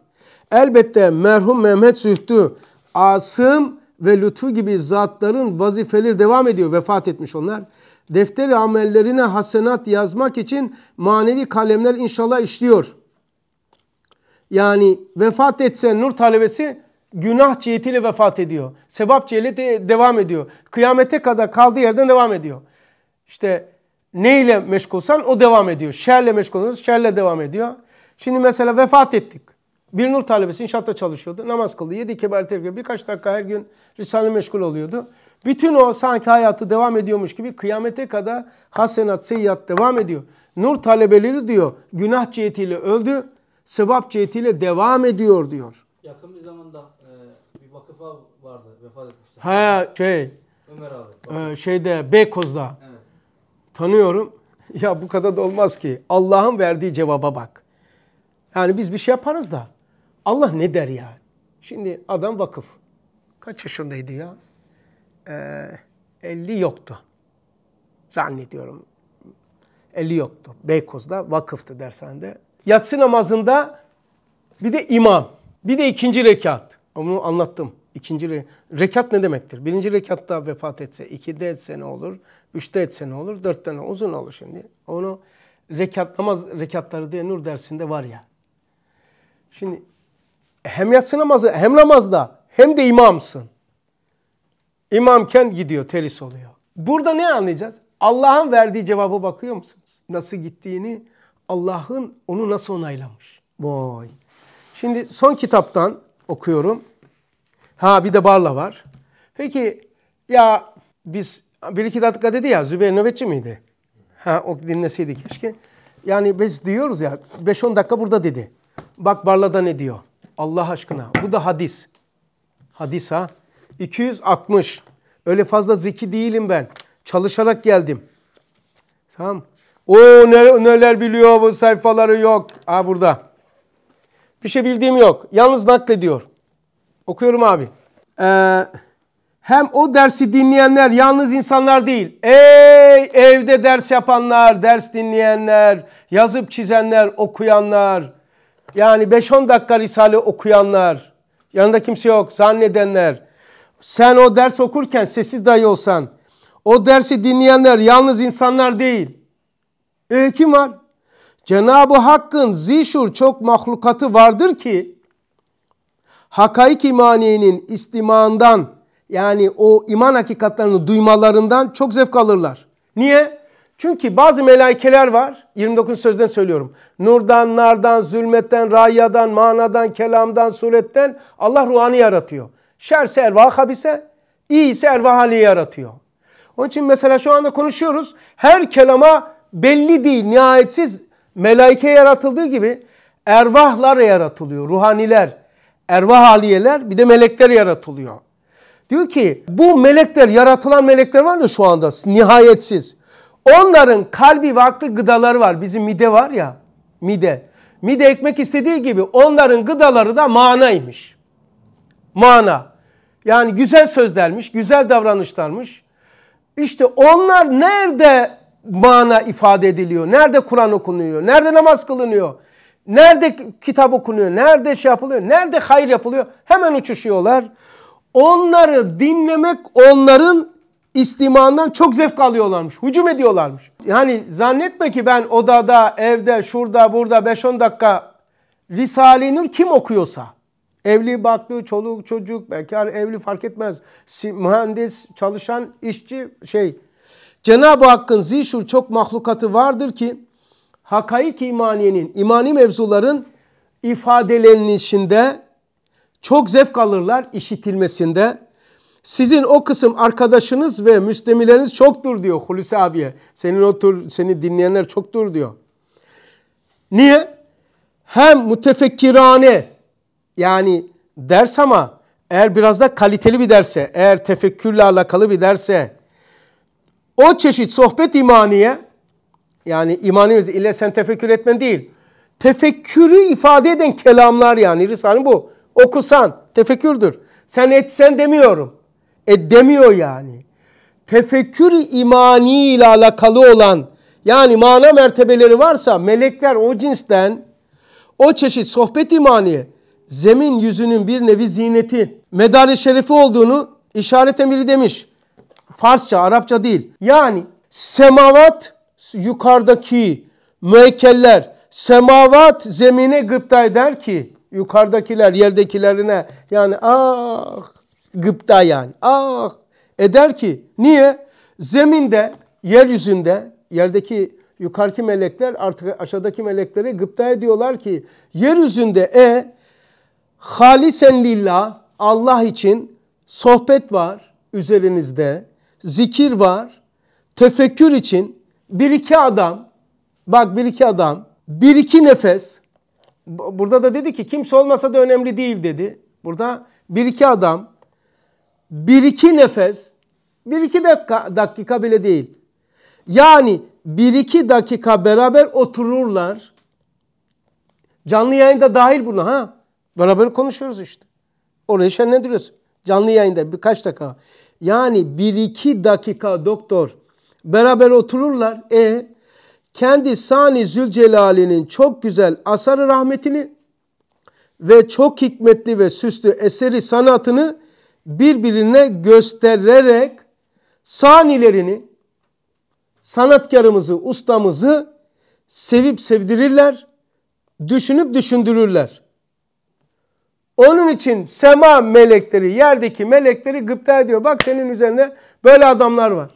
elbette merhum Mehmet Zühtü Asım ve lütfu gibi zatların vazifeleri devam ediyor vefat etmiş onlar. Defteri amellerine hasenat yazmak için manevi kalemler inşallah işliyor. Yani vefat etse nur talebesi günah cihetiyle vefat ediyor. Sebap cihetiyle devam ediyor. Kıyamete kadar kaldığı yerden devam ediyor. İşte neyle meşgulsan o devam ediyor. Şerle meşgulsanız şerle devam ediyor. Şimdi mesela vefat ettik. Bir nur talebesi inşaatta çalışıyordu. Namaz kıldı. Yedi keber tekbir. Birkaç dakika her gün Risale meşgul oluyordu. Bütün o sanki hayatı devam ediyormuş gibi kıyamete kadar hasenat, seyyat devam ediyor. Nur talebeleri diyor günah cihetiyle öldü, sevap cihetiyle devam ediyor diyor. Yakın bir zamanda e, bir vakıfa vardı vefat etmişti. Ha şey. Ömer abi. E, şeyde Beykoz'da. Evet. Tanıyorum. Ya bu kadar da olmaz ki. Allah'ın verdiği cevaba bak. Yani biz bir şey yaparız da Allah ne der ya? Şimdi adam vakıf. Kaç yaşındaydı ya? Ee, 50 yoktu. Zannediyorum. 50 yoktu. Beykoz'da vakıftı dershanede. Yatsı namazında bir de imam. Bir de ikinci rekat. Onu anlattım. İkinci re rekat ne demektir? Birinci rekatta vefat etse, ikide etse ne olur? Üçte etse ne olur? Dörtte ne olur? Uzun olur şimdi. Onu rekat, namaz rekatları diye nur dersinde var ya. Şimdi hem yatsı namazı hem namazda hem de imamsın. İmamken gidiyor, telis oluyor. Burada ne anlayacağız? Allah'ın verdiği cevaba bakıyor musunuz? Nasıl gittiğini, Allah'ın onu nasıl onaylamış. Vay. Şimdi son kitaptan okuyorum. Ha bir de Barla var. Peki ya biz bir iki dakika dedi ya Zübeyir nöbetçi miydi? Ha o dinleseydi keşke. Yani biz diyoruz ya 5-10 dakika burada dedi. Bak Barla'da ne diyor. Allah aşkına. Bu da hadis. Hadis ha. 260. Öyle fazla zeki değilim ben. Çalışarak geldim. Tamam. O neler, neler biliyor bu sayfaları yok. Ha burada. Bir şey bildiğim yok. Yalnız naklediyor. Okuyorum abi. Ee, hem o dersi dinleyenler yalnız insanlar değil. Ey evde ders yapanlar, ders dinleyenler, yazıp çizenler, okuyanlar, yani 5-10 dakika Risale okuyanlar, yanında kimse yok zannedenler. Sen o ders okurken sessiz dahi olsan, o dersi dinleyenler yalnız insanlar değil. E kim var? Cenab-ı Hakk'ın zişur çok mahlukatı vardır ki, hakaik imaniyenin istimağından yani o iman hakikatlerini duymalarından çok zevk alırlar. Niye? Çünkü bazı melaikeler var. 29 sözden söylüyorum. Nurdan, nardan, zulmetten, rayadan, manadan, kelamdan, suretten Allah ruhanı yaratıyor. Şerse ervah habise, iyi ise ervah hali yaratıyor. Onun için mesela şu anda konuşuyoruz. Her kelama belli değil, nihayetsiz melaike yaratıldığı gibi ervahlar yaratılıyor. Ruhaniler, ervah haliyeler bir de melekler yaratılıyor. Diyor ki bu melekler, yaratılan melekler var ya şu anda nihayetsiz. Onların kalbi ve aklı gıdaları var. Bizim mide var ya mide. Mide ekmek istediği gibi onların gıdaları da manaymış. Mana. Yani güzel sözlermiş, güzel davranışlarmış. İşte onlar nerede mana ifade ediliyor? Nerede Kur'an okunuyor? Nerede namaz kılınıyor? Nerede kitap okunuyor? Nerede şey yapılıyor? Nerede hayır yapılıyor? Hemen uçuşuyorlar. Onları dinlemek onların istimandan çok zevk alıyorlarmış. Hücum ediyorlarmış. Yani zannetme ki ben odada, evde, şurada, burada 5-10 dakika Risale-i Nur kim okuyorsa. Evli, baklı, çoluk, çocuk, bekar, evli fark etmez. Mühendis, çalışan, işçi, şey. Cenab-ı Hakk'ın zişur çok mahlukatı vardır ki hakaik imaniyenin, imani mevzuların ifadelenişinde çok zevk alırlar işitilmesinde. Sizin o kısım arkadaşınız ve müstemileriniz çoktur diyor Hulusi abiye. Senin otur seni dinleyenler çoktur diyor. Niye? Hem mütefekkirane yani ders ama eğer biraz da kaliteli bir derse, eğer tefekkürle alakalı bir derse o çeşit sohbet imaniye yani imanımız ile sen tefekkür etmen değil. Tefekkürü ifade eden kelamlar yani Risale bu. Okusan tefekkürdür. Sen etsen demiyorum. E, demiyor yani. Tefekkür imani ile alakalı olan yani mana mertebeleri varsa melekler o cinsten o çeşit sohbet imani zemin yüzünün bir nevi zineti medali şerifi olduğunu işaret emiri demiş. Farsça, Arapça değil. Yani semavat yukarıdaki müekkeller semavat zemine gıpta eder ki yukarıdakiler yerdekilerine yani ah gıpta yani. Ah eder ki niye? Zeminde, yeryüzünde, yerdeki yukarıki melekler artık aşağıdaki melekleri gıpta ediyorlar ki yeryüzünde e halisen lillah Allah için sohbet var üzerinizde, zikir var, tefekkür için bir iki adam, bak bir iki adam, bir iki nefes, burada da dedi ki kimse olmasa da önemli değil dedi. Burada bir iki adam, bir iki nefes, bir iki dakika, dakika bile değil. Yani bir iki dakika beraber otururlar. Canlı yayında dahil buna ha. Beraber konuşuyoruz işte. Orayı şenlendiriyorsun. Canlı yayında birkaç dakika. Yani bir iki dakika doktor beraber otururlar. E kendi Sani Zülcelal'inin çok güzel asarı rahmetini ve çok hikmetli ve süslü eseri sanatını birbirine göstererek sanilerini, sanatkarımızı, ustamızı sevip sevdirirler, düşünüp düşündürürler. Onun için sema melekleri, yerdeki melekleri gıpta ediyor. Bak senin üzerine böyle adamlar var.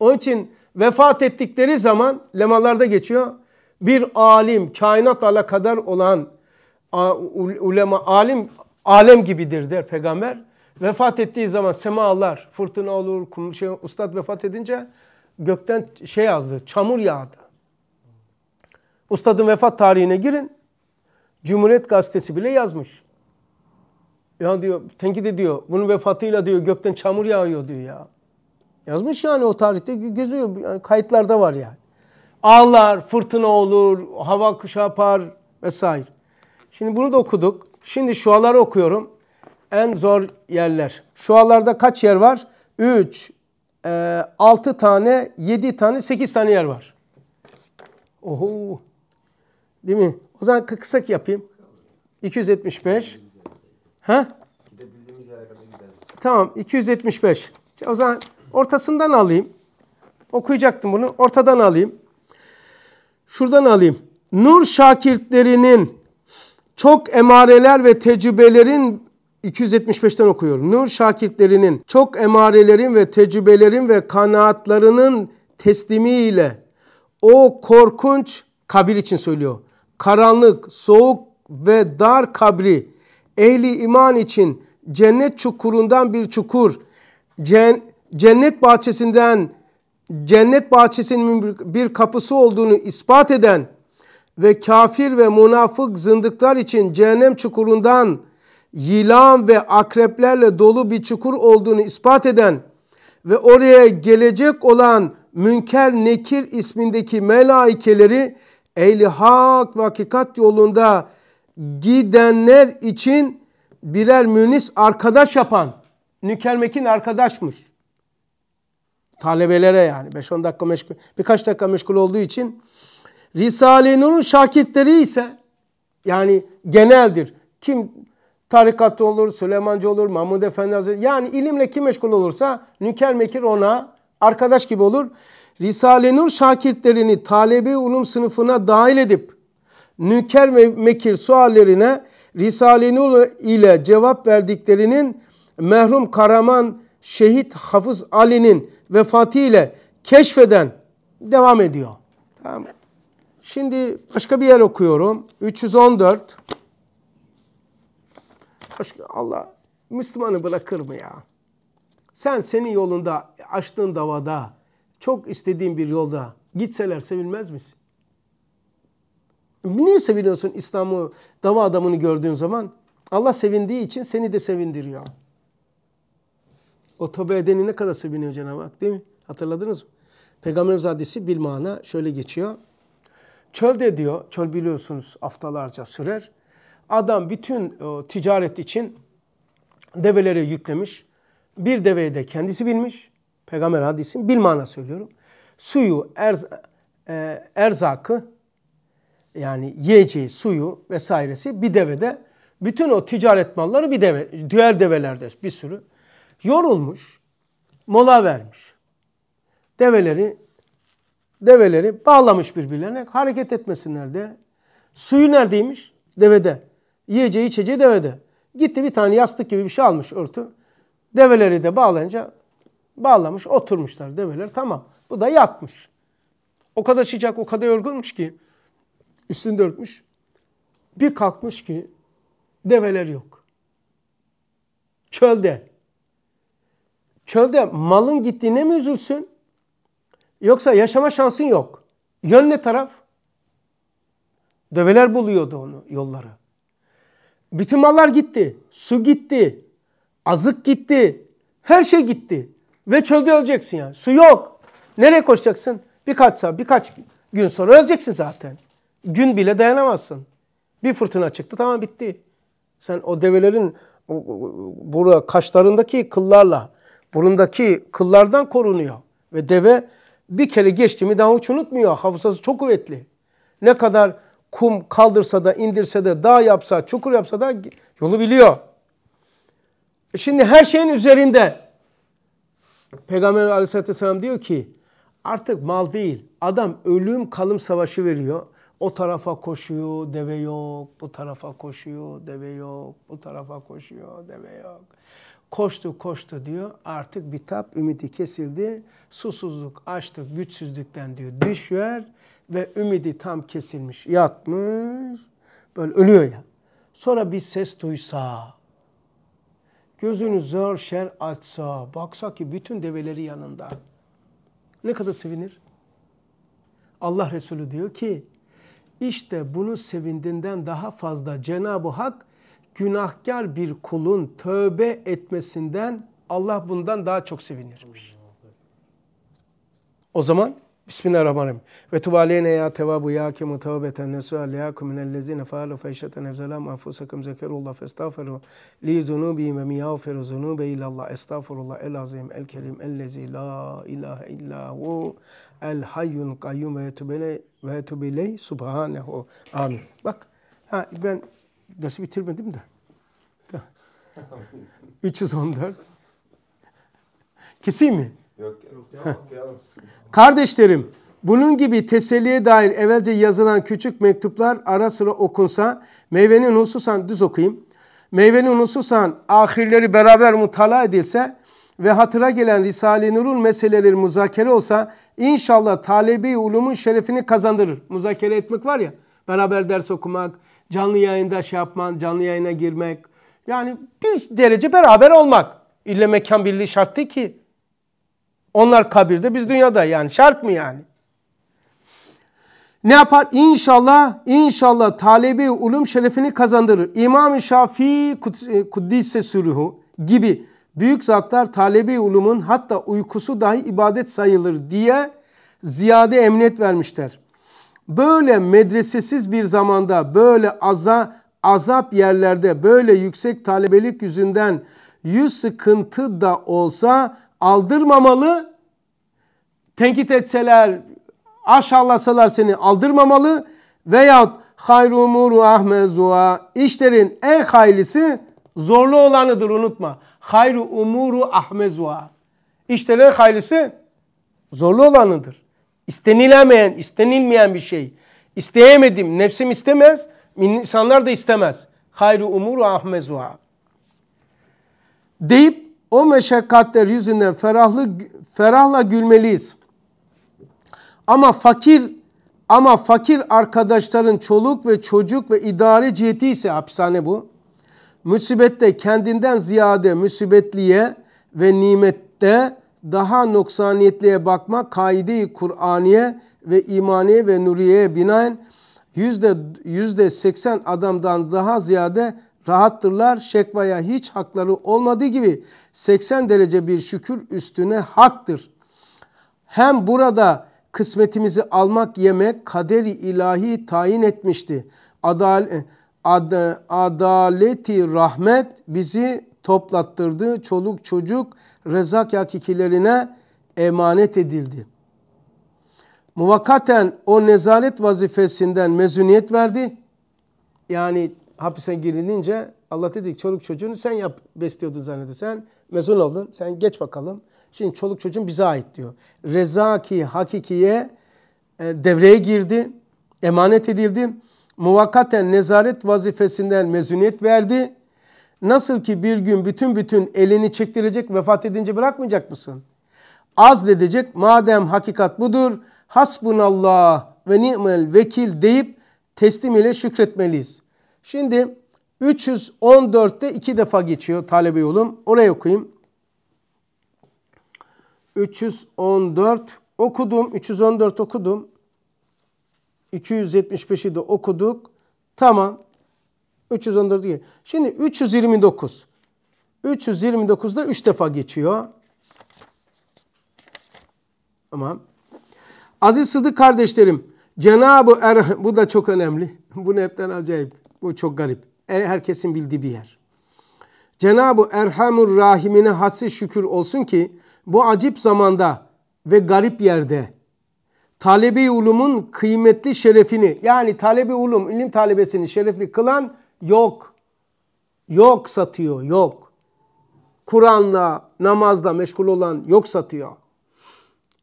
Onun için vefat ettikleri zaman lemalarda geçiyor. Bir alim, kainatla kadar olan ulema, alim alem gibidir der peygamber. Vefat ettiği zaman semalar, fırtına olur, kum, şey, ustad vefat edince gökten şey yazdı, çamur yağdı. Ustadın vefat tarihine girin. Cumhuriyet Gazetesi bile yazmış. Ya diyor, tenkit ediyor. Bunun vefatıyla diyor gökten çamur yağıyor diyor ya. Yazmış yani o tarihte gözüyor. Yani kayıtlarda var yani. Ağlar, fırtına olur, hava kış yapar vesaire. Şimdi bunu da okuduk. Şimdi şuaları okuyorum. En zor yerler. Şualarda kaç yer var? 3, 6 e, tane, 7 tane, 8 tane yer var. Oho. Değil mi? O zaman kısak yapayım. 275. Ha? Tamam 275. O zaman ortasından alayım. Okuyacaktım bunu. Ortadan alayım. Şuradan alayım. Nur şakirtlerinin çok emareler ve tecrübelerin 275'ten okuyorum. Nur şakirtlerinin çok emarelerin ve tecrübelerin ve kanaatlarının teslimiyle o korkunç kabir için söylüyor. Karanlık, soğuk ve dar kabri ehli iman için cennet çukurundan bir çukur, cennet bahçesinden cennet bahçesinin bir kapısı olduğunu ispat eden ve kafir ve münafık zındıklar için cehennem çukurundan yılan ve akreplerle dolu bir çukur olduğunu ispat eden ve oraya gelecek olan Münker Nekir ismindeki melaikeleri ehli hak ve hakikat yolunda gidenler için birer münis arkadaş yapan nükermekin arkadaşmış. Talebelere yani 5-10 dakika meşgul birkaç dakika meşgul olduğu için Risale-i Nur'un şakirtleri ise yani geneldir. Kim tarikat olur, Süleymancı olur, Mahmud Efendi Hazretleri. Yani ilimle kim meşgul olursa nüker mekir ona arkadaş gibi olur. Risale-i Nur şakirtlerini talebi ulum sınıfına dahil edip nüker ve mekir suallerine Risale-i Nur ile cevap verdiklerinin merhum Karaman Şehit Hafız Ali'nin vefatı ile keşfeden devam ediyor. Tamam Şimdi başka bir yer okuyorum. 314. Başka Allah Müslümanı bırakır mı ya? Sen senin yolunda, açtığın davada, çok istediğin bir yolda gitseler sevilmez misin? Niye seviniyorsun İslam'ı, dava adamını gördüğün zaman? Allah sevindiği için seni de sevindiriyor. O tövbe edeni ne kadar seviniyor Cenab-ı Hak değil mi? Hatırladınız mı? Peygamberimiz hadisi bir mana şöyle geçiyor. Çölde diyor, çöl biliyorsunuz haftalarca sürer. Adam bütün o, e, ticaret için develeri yüklemiş. Bir deveyi de kendisi bilmiş. Peygamber hadisi bilmana söylüyorum. Suyu, erz, e, erzakı yani yiyeceği, suyu vesairesi bir devede. Bütün o ticaret malları bir deve, diğer develerde bir sürü. Yorulmuş, mola vermiş. Develeri develeri bağlamış birbirlerine. Hareket etmesinler diye. Suyu neredeymiş? Devede. Yiyeceği içeceği devede. Gitti bir tane yastık gibi bir şey almış örtü. Develeri de bağlayınca bağlamış oturmuşlar develer. Tamam bu da yatmış. O kadar sıcak o kadar yorgunmuş ki üstünde örtmüş. Bir kalkmış ki develer yok. Çölde. Çölde malın gittiğine mi üzülsün? Yoksa yaşama şansın yok. Yön ne taraf? develer buluyordu onu yolları. Bütün mallar gitti. Su gitti. Azık gitti. Her şey gitti. Ve çölde öleceksin yani. Su yok. Nereye koşacaksın? Birkaç saat, birkaç gün sonra öleceksin zaten. Gün bile dayanamazsın. Bir fırtına çıktı tamam bitti. Sen o develerin burada kaşlarındaki kıllarla burundaki kıllardan korunuyor. Ve deve bir kere geçti mi daha hiç unutmuyor. Hafızası çok kuvvetli. Ne kadar kum kaldırsa da indirse de dağ yapsa, çukur yapsa da yolu biliyor. E şimdi her şeyin üzerinde Peygamber aleyhissalatü vesselam diyor ki artık mal değil adam ölüm kalım savaşı veriyor. O tarafa koşuyor deve yok, bu tarafa koşuyor deve yok, bu tarafa koşuyor deve yok. Koştu koştu diyor artık bitap ümidi kesildi. Susuzluk, açlık, güçsüzlükten diyor düşüyor ve ümidi tam kesilmiş yatmış. Böyle ölüyor ya. Sonra bir ses duysa, gözünü zor şer açsa, baksa ki bütün develeri yanında. Ne kadar sevinir? Allah Resulü diyor ki, işte bunu sevindiğinden daha fazla Cenab-ı Hak günahkar bir kulun tövbe etmesinden Allah bundan daha çok sevinirmiş. O zaman Bismillahirrahmanirrahim. Ve tuvaleyne ya tevabu ya kemu tevbeten nesual ya kuminellezine faalu feyşeten evzelam anfusakum zekerullah festağferu li zunubi ve miyağferu zunube ilallah estağfurullah el azim el kerim ellezi la ilahe illa hu el hayyun kayyum ve etubile ve etubiley subhanehu. Amin. Bak ha, ben dersi bitirmedim de. 314. Keseyim mi? Yok, yok, yok. Kardeşlerim, bunun gibi teselliye dair evvelce yazılan küçük mektuplar ara sıra okunsa, meyvenin hususan düz okuyayım. Meyvenin hususan ahirleri beraber mutala edilse ve hatıra gelen Risale-i Nur'un meseleleri muzakere olsa inşallah talebi ulumun şerefini kazandırır. Muzakere etmek var ya, beraber ders okumak, canlı yayında şey yapman, canlı yayına girmek. Yani bir derece beraber olmak. İlle mekan birliği şart değil ki. Onlar kabirde biz dünyada yani şart mı yani? Ne yapar? İnşallah, inşallah talebi ulum şerefini kazandırır. İmam-ı Şafii e, Kuddise Sürühü gibi büyük zatlar talebi ulumun hatta uykusu dahi ibadet sayılır diye ziyade emniyet vermişler böyle medresesiz bir zamanda, böyle aza, azap yerlerde, böyle yüksek talebelik yüzünden yüz sıkıntı da olsa aldırmamalı. Tenkit etseler, aşağılasalar seni aldırmamalı veyahut hayru umuru ahmezua işlerin en haylisi zorlu olanıdır unutma. Hayru umuru ahmezua. işlerin en haylisi zorlu olanıdır. İstenilemeyen, istenilmeyen bir şey. İsteyemedim. Nefsim istemez. insanlar da istemez. Hayru umur ahmezuha. Deyip o meşakkatler yüzünden ferahlı, ferahla gülmeliyiz. Ama fakir ama fakir arkadaşların çoluk ve çocuk ve idare ciheti ise hapishane bu. Müsibette kendinden ziyade müsibetliye ve nimette daha noksaniyetliye bakma, kaide-i Kur'aniye ve imaniye ve nuriyeye binaen yüzde, yüzde seksen adamdan daha ziyade rahattırlar. Şekvaya hiç hakları olmadığı gibi 80 derece bir şükür üstüne haktır. Hem burada kısmetimizi almak yemek kaderi ilahi tayin etmişti. Adal, ad, adaleti rahmet bizi toplattırdı. Çoluk çocuk Rezak hakikilerine emanet edildi. Muvakkaten o nezaret vazifesinden mezuniyet verdi. Yani hapise girilince Allah dedik çoluk çocuğunu sen yap besliyordun zannediyor. Sen mezun oldun. Sen geç bakalım. Şimdi çoluk çocuğun bize ait diyor. Rezaki hakikiye e, devreye girdi. Emanet edildi. Muvakkaten nezaret vazifesinden mezuniyet verdi. Nasıl ki bir gün bütün bütün elini çektirecek, vefat edince bırakmayacak mısın? Az dedecek. madem hakikat budur, hasbunallah ve ni'mel vekil deyip teslim ile şükretmeliyiz. Şimdi 314'te iki defa geçiyor talebe yolum. Oraya okuyayım. 314 okudum. 314 okudum. 275'i de okuduk. Tamam. 314 değil. Şimdi 329. 329 da 3 defa geçiyor. Tamam. Aziz Sıdık kardeşlerim, Cenab-ı Erham, bu da çok önemli. Bu hepten acayip. Bu çok garip. E, herkesin bildiği bir yer. Cenab-ı Erhamur Rahimine hadsiz şükür olsun ki bu acip zamanda ve garip yerde talebe-i ulumun kıymetli şerefini yani talebe-i ulum, ilim talebesini şerefli kılan Yok. Yok satıyor, yok. Kur'an'la, namazla meşgul olan yok satıyor.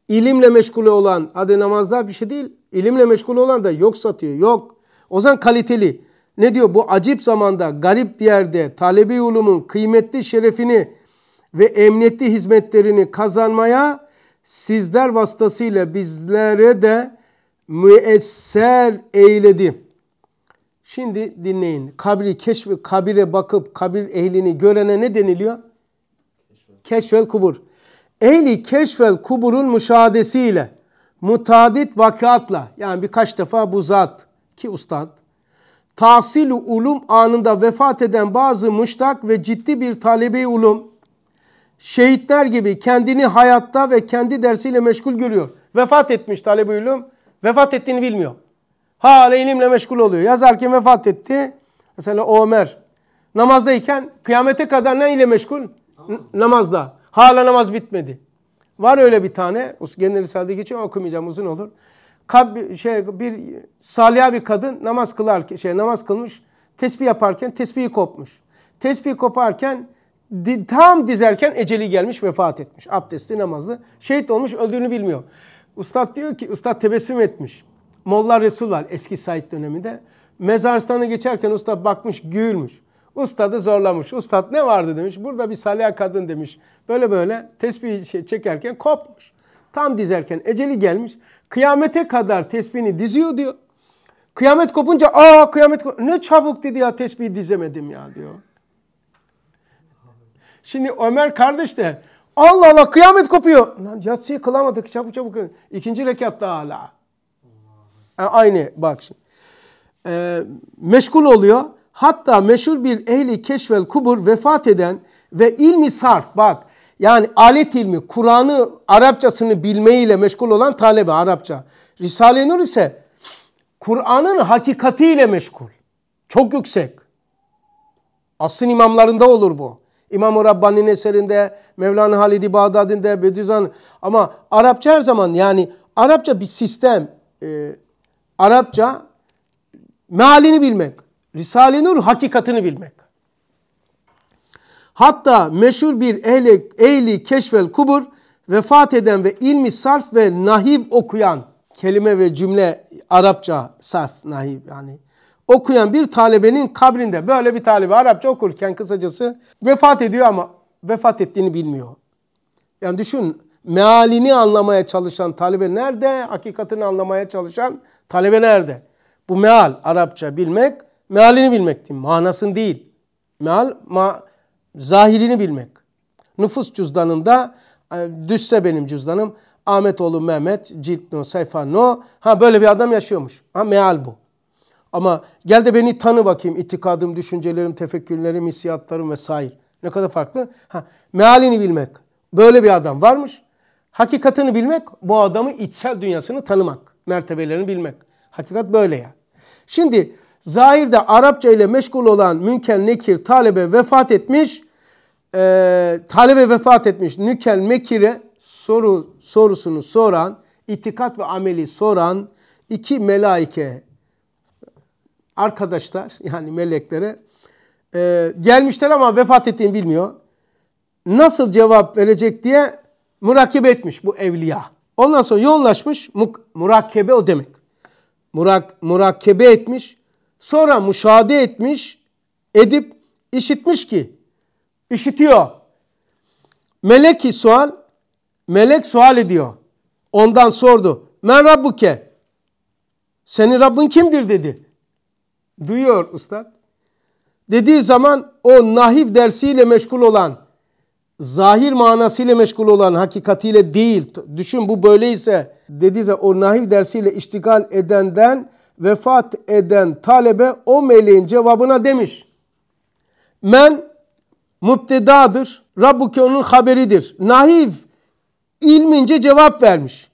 İlimle meşgul olan, hadi namazda bir şey değil, ilimle meşgul olan da yok satıyor, yok. O zaman kaliteli. Ne diyor? Bu acip zamanda, garip bir yerde talebi ulumun kıymetli şerefini ve emniyetli hizmetlerini kazanmaya sizler vasıtasıyla bizlere de müesser eyledi.'' Şimdi dinleyin. Kabri keşfi kabire bakıp kabir ehlini görene ne deniliyor? Keşfel kubur. Ehli keşfel kuburun müşahadesiyle mutadit vakıatla yani birkaç defa bu zat ki ustad tahsil ulum anında vefat eden bazı müştak ve ciddi bir talebe ulum şehitler gibi kendini hayatta ve kendi dersiyle meşgul görüyor. Vefat etmiş talebe ulum. Vefat ettiğini bilmiyor. Hala ilimle meşgul oluyor. Yazarken vefat etti. Mesela Ömer namazdayken kıyamete kadar ne ile meşgul? Tamam. Namazda. Hala namaz bitmedi. Var öyle bir tane. Genel Risale'de geçiyor okumayacağım uzun olur. Kab şey bir salya bir kadın namaz kılar şey namaz kılmış. Tesbih yaparken tesbihi kopmuş. Tesbih koparken di, tam dizerken eceli gelmiş vefat etmiş. Abdestli namazlı. Şehit olmuş öldüğünü bilmiyor. Ustad diyor ki ustad tebessüm etmiş. Molla Resul var eski Said döneminde. Mezarstan'ı geçerken usta bakmış gülmüş. Ustadı zorlamış. Ustad ne vardı demiş. Burada bir salya kadın demiş. Böyle böyle tesbih şey çekerken kopmuş. Tam dizerken eceli gelmiş. Kıyamete kadar tesbihini diziyor diyor. Kıyamet kopunca aa kıyamet kop ne çabuk dedi ya tesbihi dizemedim ya diyor. Şimdi Ömer kardeş de Allah Allah kıyamet kopuyor. Lan yatsıyı kılamadık çabuk çabuk. İkinci rekatta hala. Yani aynı bak şimdi. E, meşgul oluyor. Hatta meşhur bir ehli keşvel kubur vefat eden ve ilmi sarf bak yani alet ilmi Kur'an'ı Arapçasını bilmeyle meşgul olan talebe Arapça. Risale-i Nur ise Kur'an'ın hakikatiyle meşgul. Çok yüksek. Asrın imamlarında olur bu. İmam-ı Rabbani'nin eserinde, Mevlana Halid-i Bağdadi'nde, Bediüzzaman. Ama Arapça her zaman yani Arapça bir sistem. E, Arapça mealini bilmek. Risale-i Nur hakikatini bilmek. Hatta meşhur bir ehli, ehli keşfel kubur vefat eden ve ilmi sarf ve nahiv okuyan kelime ve cümle Arapça sarf nahiv yani okuyan bir talebenin kabrinde böyle bir talebe Arapça okurken kısacası vefat ediyor ama vefat ettiğini bilmiyor. Yani düşün mealini anlamaya çalışan talebe nerede? Hakikatini anlamaya çalışan talebe nerede? Bu meal Arapça bilmek, mealini bilmek değil, manasını değil. Meal, ma, zahirini bilmek. Nüfus cüzdanında e, düşse benim cüzdanım Ahmetoğlu Mehmet cilt no sayfa no ha böyle bir adam yaşıyormuş. Ha meal bu. Ama gel de beni tanı bakayım İtikadım, düşüncelerim, tefekkürlerim, hissiyatlarım vesaire. Ne kadar farklı? Ha mealini bilmek. Böyle bir adam varmış. Hakikatını bilmek bu adamı içsel dünyasını tanımak. Mertebelerini bilmek. Hakikat böyle ya. Şimdi zahirde Arapça ile meşgul olan Münker Nekir talebe vefat etmiş. E, talebe vefat etmiş Nükel Mekir'e soru, sorusunu soran, itikat ve ameli soran iki melaike arkadaşlar yani meleklere e, gelmişler ama vefat ettiğini bilmiyor. Nasıl cevap verecek diye Murakip etmiş bu evliya. Ondan sonra yoğunlaşmış muk, murakebe o demek. Murak, murakebe etmiş. Sonra müşahede etmiş. Edip işitmiş ki. işitiyor. Meleki sual. Melek sual ediyor. Ondan sordu. Men Rabbuke. Senin Rabbin kimdir dedi. Duyuyor ustad. Dediği zaman o nahiv dersiyle meşgul olan zahir manasıyla meşgul olan hakikatiyle değil, düşün bu böyleyse dediyse o nahiv dersiyle iştigal edenden vefat eden talebe o meleğin cevabına demiş. Men müptedadır, Rabbuke onun haberidir. Nahiv ilmince cevap vermiş.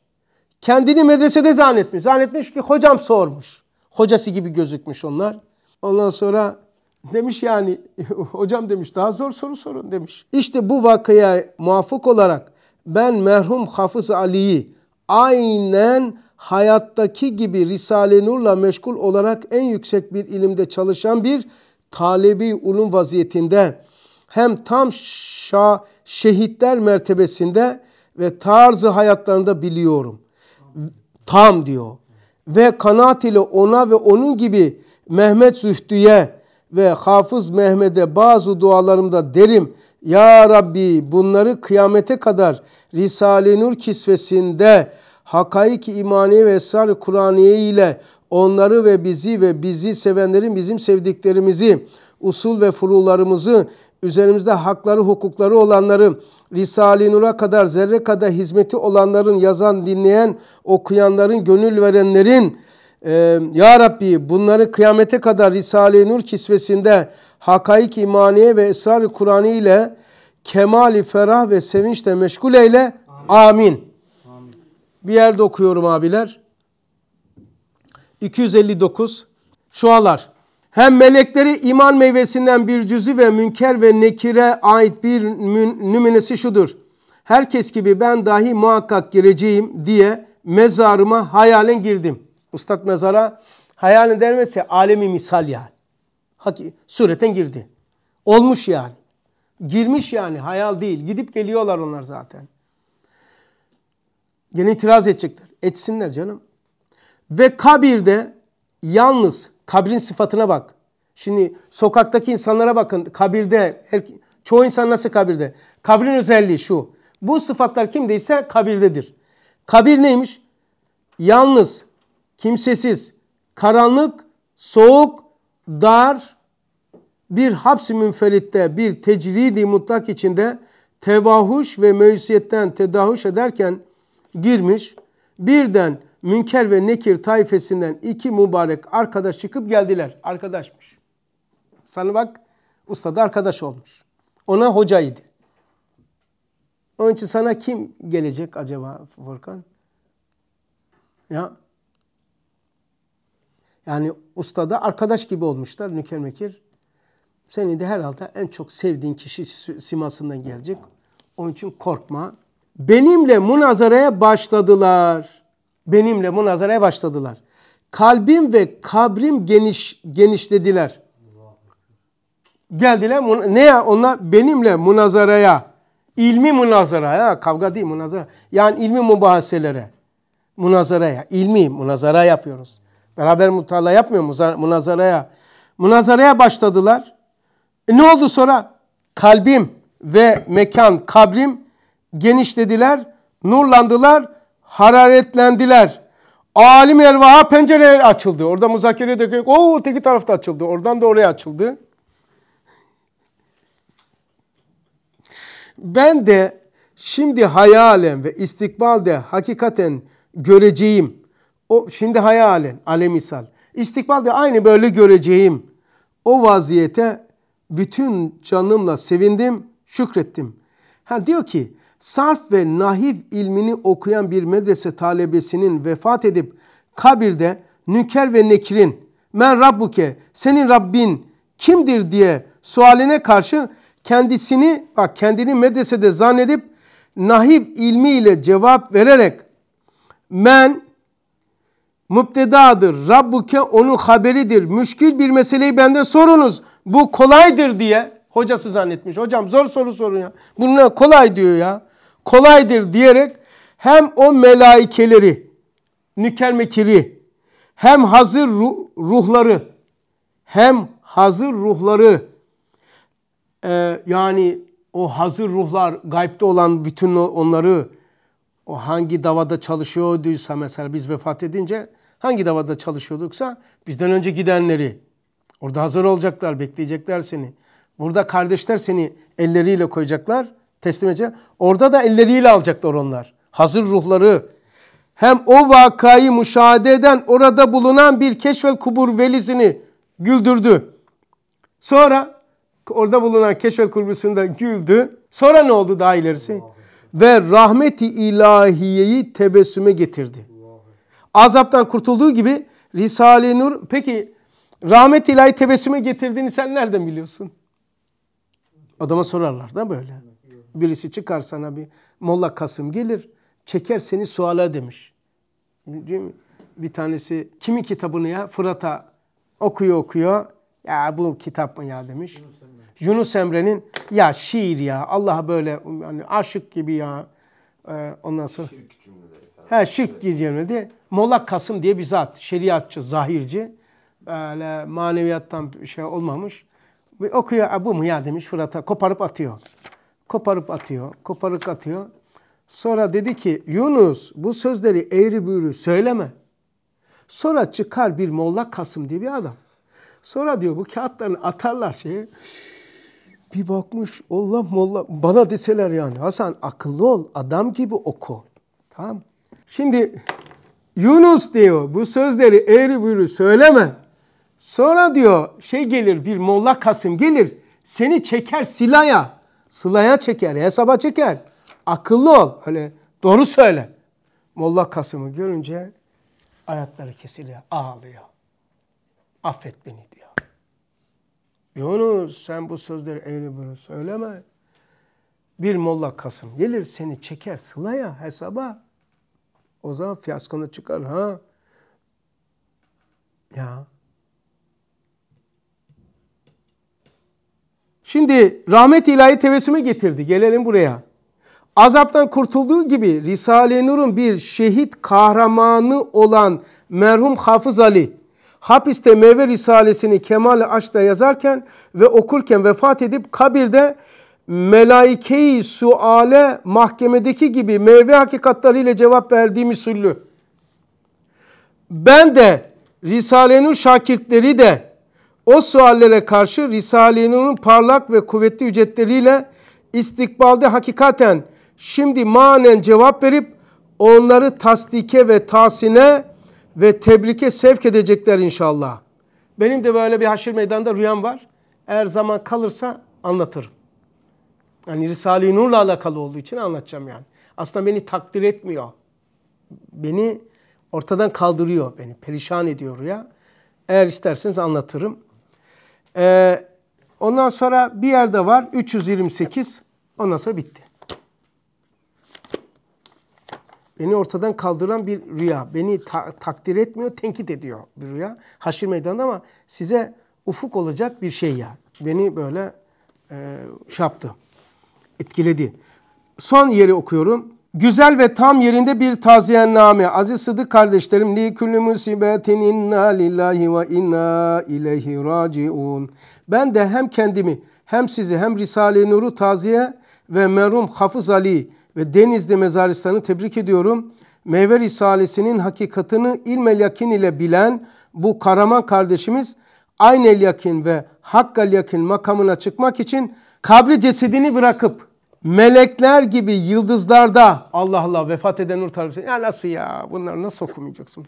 Kendini medresede zannetmiş. Zannetmiş ki hocam sormuş. Hocası gibi gözükmüş onlar. Ondan sonra Demiş yani hocam demiş daha zor soru sorun demiş. İşte bu vakaya muvafık olarak ben merhum Hafız Ali'yi aynen hayattaki gibi Risale-i Nur'la meşgul olarak en yüksek bir ilimde çalışan bir talebi ulum vaziyetinde hem tam şa şehitler mertebesinde ve tarzı hayatlarında biliyorum. Tam diyor. Ve kanaat ile ona ve onun gibi Mehmet Zühtü'ye ve Hafız Mehmet'e bazı dualarımda derim. Ya Rabbi bunları kıyamete kadar Risale-i Nur kisvesinde hakaik imani ve esrar Kur'aniye ile onları ve bizi ve bizi sevenlerin bizim sevdiklerimizi, usul ve furularımızı, üzerimizde hakları, hukukları olanların Risale-i Nur'a kadar zerre kadar hizmeti olanların, yazan, dinleyen, okuyanların, gönül verenlerin ee, ya Rabbi bunları kıyamete kadar Risale-i Nur kisvesinde hakaik imaniye ve esrar-ı Kur'an'ı ile kemali ferah ve sevinçle meşgul eyle. Amin. Amin. Bir yerde okuyorum abiler. 259 şualar. Hem melekleri iman meyvesinden bir cüzü ve münker ve nekire ait bir nüminesi şudur. Herkes gibi ben dahi muhakkak gireceğim diye mezarıma hayalen girdim. Ustad mezara hayal edermezse alemi misal yani. Haki, sureten girdi. Olmuş yani. Girmiş yani hayal değil. Gidip geliyorlar onlar zaten. Gene itiraz edecekler. Etsinler canım. Ve kabirde yalnız kabrin sıfatına bak. Şimdi sokaktaki insanlara bakın. Kabirde her, çoğu insan nasıl kabirde? Kabrin özelliği şu. Bu sıfatlar kimdeyse kabirdedir. Kabir neymiş? Yalnız kimsesiz, karanlık, soğuk, dar bir hapsi münferitte bir tecridi mutlak içinde tevahuş ve meyusiyetten tedahuş ederken girmiş. Birden Münker ve Nekir tayfesinden iki mübarek arkadaş çıkıp geldiler. Arkadaşmış. Sana bak usta da arkadaş olmuş. Ona hocaydı. Onun için sana kim gelecek acaba Furkan? Ya yani ustada arkadaş gibi olmuşlar nüker Seni de herhalde en çok sevdiğin kişi simasından gelecek. Onun için korkma. Benimle münazaraya başladılar. Benimle münazaraya başladılar. Kalbim ve kabrim geniş genişlediler. Geldiler ne ya onlar benimle münazaraya. ilmi münazaraya, kavga değil münazara. Yani ilmi mübahaselere. Münazaraya, ilmi münazara yapıyoruz. Beraber mutala yapmıyor mu? Münazaraya. Münazaraya başladılar. E ne oldu sonra? Kalbim ve mekan, kabrim genişlediler, nurlandılar, hararetlendiler. Alim ervaha pencereler açıldı. Orada muzakere döküyor. Oo teki tarafta açıldı. Oradan da oraya açıldı. Ben de şimdi hayalen ve istikbalde hakikaten göreceğim o şimdi hayalen, alemisal. İstikbalde aynı böyle göreceğim. O vaziyete bütün canımla sevindim, şükrettim. Ha diyor ki sarf ve nahiv ilmini okuyan bir medrese talebesinin vefat edip kabirde nüker ve nekirin men rabbuke senin Rabbin kimdir diye sualine karşı kendisini bak kendini medresede zannedip nahiv ilmiyle cevap vererek men müptedadır. Rabbuke onun haberidir. Müşkil bir meseleyi benden sorunuz. Bu kolaydır diye hocası zannetmiş. Hocam zor soru sorun ya. Bunlar kolay diyor ya. Kolaydır diyerek hem o melaikeleri, nükermekiri, hem hazır ruhları, hem hazır ruhları, e, yani o hazır ruhlar, gaybde olan bütün onları, o hangi davada çalışıyorduysa mesela biz vefat edince hangi davada çalışıyorduksa bizden önce gidenleri orada hazır olacaklar, bekleyecekler seni. Burada kardeşler seni elleriyle koyacaklar, teslim edecek. Orada da elleriyle alacaklar onlar. Hazır ruhları. Hem o vakayı müşahede eden orada bulunan bir keşfel kubur velisini güldürdü. Sonra orada bulunan keşfel kurbusunda güldü. Sonra ne oldu daha ilerisi? ve rahmeti ilahiyeyi tebessüme getirdi. Azaptan kurtulduğu gibi Risale-i Nur peki rahmet ilahi tebessüme getirdiğini sen nereden biliyorsun? Adama sorarlar da böyle. Birisi çıkar sana bir Molla Kasım gelir çeker seni suala demiş. Bir tanesi kimin kitabını ya Fırat'a okuyor okuyor ya bu kitap mı ya demiş. Yunus Emre'nin ya şiir ya Allah'a böyle hani aşık gibi ya e, ondan sonra şirk cümleleri. He şirk cümleleri diye Kasım diye bir zat şeriatçı, zahirci böyle maneviyattan bir şey olmamış. Bir okuyor e, bu mu ya demiş Fırat'a koparıp atıyor. Koparıp atıyor, koparıp atıyor. Sonra dedi ki Yunus bu sözleri eğri büğrü söyleme. Sonra çıkar bir Molla Kasım diye bir adam. Sonra diyor bu kağıtlarını atarlar şeye. Bir bakmış Allah molla bana deseler yani Hasan akıllı ol adam gibi oku. Tamam. Şimdi Yunus diyor bu sözleri eğri büğrü söyleme. Sonra diyor şey gelir bir Molla Kasım gelir seni çeker silaya. Sılaya çeker, hesaba çeker. Akıllı ol. Öyle doğru söyle. Molla Kasım'ı görünce ayakları kesiliyor, ağlıyor. Affet beni diyor. Yunus sen bu sözleri eğri bunu söyleme. Bir molla kasım gelir seni çeker sılaya hesaba. O zaman fiyaskonu çıkar ha. Ya. Şimdi rahmet ilahi tevessüme getirdi. Gelelim buraya. Azaptan kurtulduğu gibi Risale-i Nur'un bir şehit kahramanı olan merhum Hafız Ali hapiste meyve risalesini kemal aşkla yazarken ve okurken vefat edip kabirde melaike-i suale mahkemedeki gibi meyve hakikatleriyle cevap verdiği müsüllü. Ben de Risale-i Nur şakirtleri de o suallere karşı Risale-i Nur'un parlak ve kuvvetli ücretleriyle istikbalde hakikaten şimdi manen cevap verip onları tasdike ve tahsine ve tebrike sevk edecekler inşallah. Benim de böyle bir haşir meydanda rüyam var. Eğer zaman kalırsa anlatırım. Yani Risale-i Nur'la alakalı olduğu için anlatacağım yani. Aslında beni takdir etmiyor. Beni ortadan kaldırıyor beni. Perişan ediyor rüya. Eğer isterseniz anlatırım. Ee, ondan sonra bir yerde var 328. Ondan sonra bitti. Beni ortadan kaldıran bir rüya. Beni ta- takdir etmiyor, tenkit ediyor bir rüya. Haşir meydanında ama size ufuk olacak bir şey ya. Beni böyle e, şey yaptı, etkiledi. Son yeri okuyorum. Güzel ve tam yerinde bir taziyenname. Aziz Sıdık kardeşlerim, li kulli musibetin inna lillahi ve inna ileyhi raciun. Ben de hem kendimi hem sizi hem Risale-i Nur'u taziye ve merhum Hafız Ali ve Denizli Mezaristan'ı tebrik ediyorum. Meyve Risalesi'nin hakikatını ilmel yakin ile bilen bu Karaman kardeşimiz aynel yakin ve hakkal yakin makamına çıkmak için kabri cesedini bırakıp melekler gibi yıldızlarda Allah Allah vefat eden Nur Tarif ya nasıl ya bunları nasıl okumayacaksın?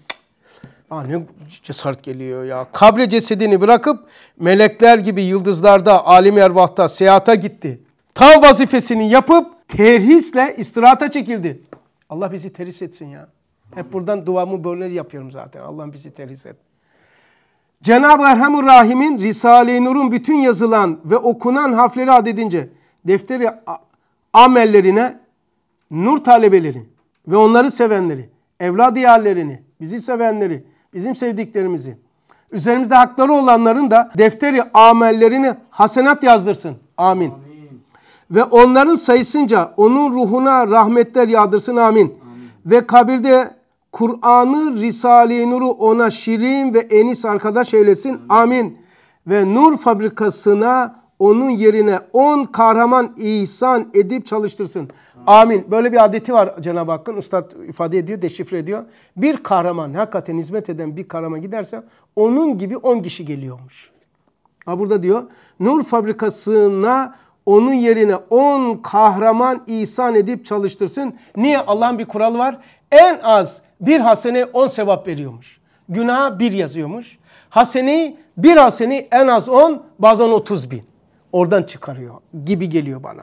Aa, ne cesaret geliyor ya. kabri cesedini bırakıp melekler gibi yıldızlarda, alim ervahta, seyahata gitti. Tam vazifesini yapıp terhisle istirahata çekildi. Allah bizi terhis etsin ya. Hep buradan duamı böyle yapıyorum zaten. Allah bizi terhis et. Cenab-ı Erhamur Rahim'in Risale-i Nur'un bütün yazılan ve okunan harfleri adedince defteri amellerine nur talebeleri ve onları sevenleri, evlad yerlerini, bizi sevenleri, bizim sevdiklerimizi, üzerimizde hakları olanların da defteri amellerini hasenat yazdırsın. Amin. Amin ve onların sayısınca onun ruhuna rahmetler yağdırsın amin. amin. Ve kabirde Kur'an'ı Risale-i Nur'u ona şirin ve enis arkadaş eylesin amin. amin. Ve nur fabrikasına onun yerine on kahraman ihsan edip çalıştırsın. Amin. Böyle bir adeti var Cenab-ı Hakk'ın. Üstad ifade ediyor, deşifre ediyor. Bir kahraman, hakikaten hizmet eden bir kahraman giderse onun gibi on kişi geliyormuş. Ha burada diyor, nur fabrikasına onun yerine 10 kahraman ihsan edip çalıştırsın. Niye? Allah'ın bir kuralı var. En az bir hasene 10 sevap veriyormuş. Günaha bir yazıyormuş. Haseni bir haseni en az 10 bazen 30 bin. Oradan çıkarıyor gibi geliyor bana.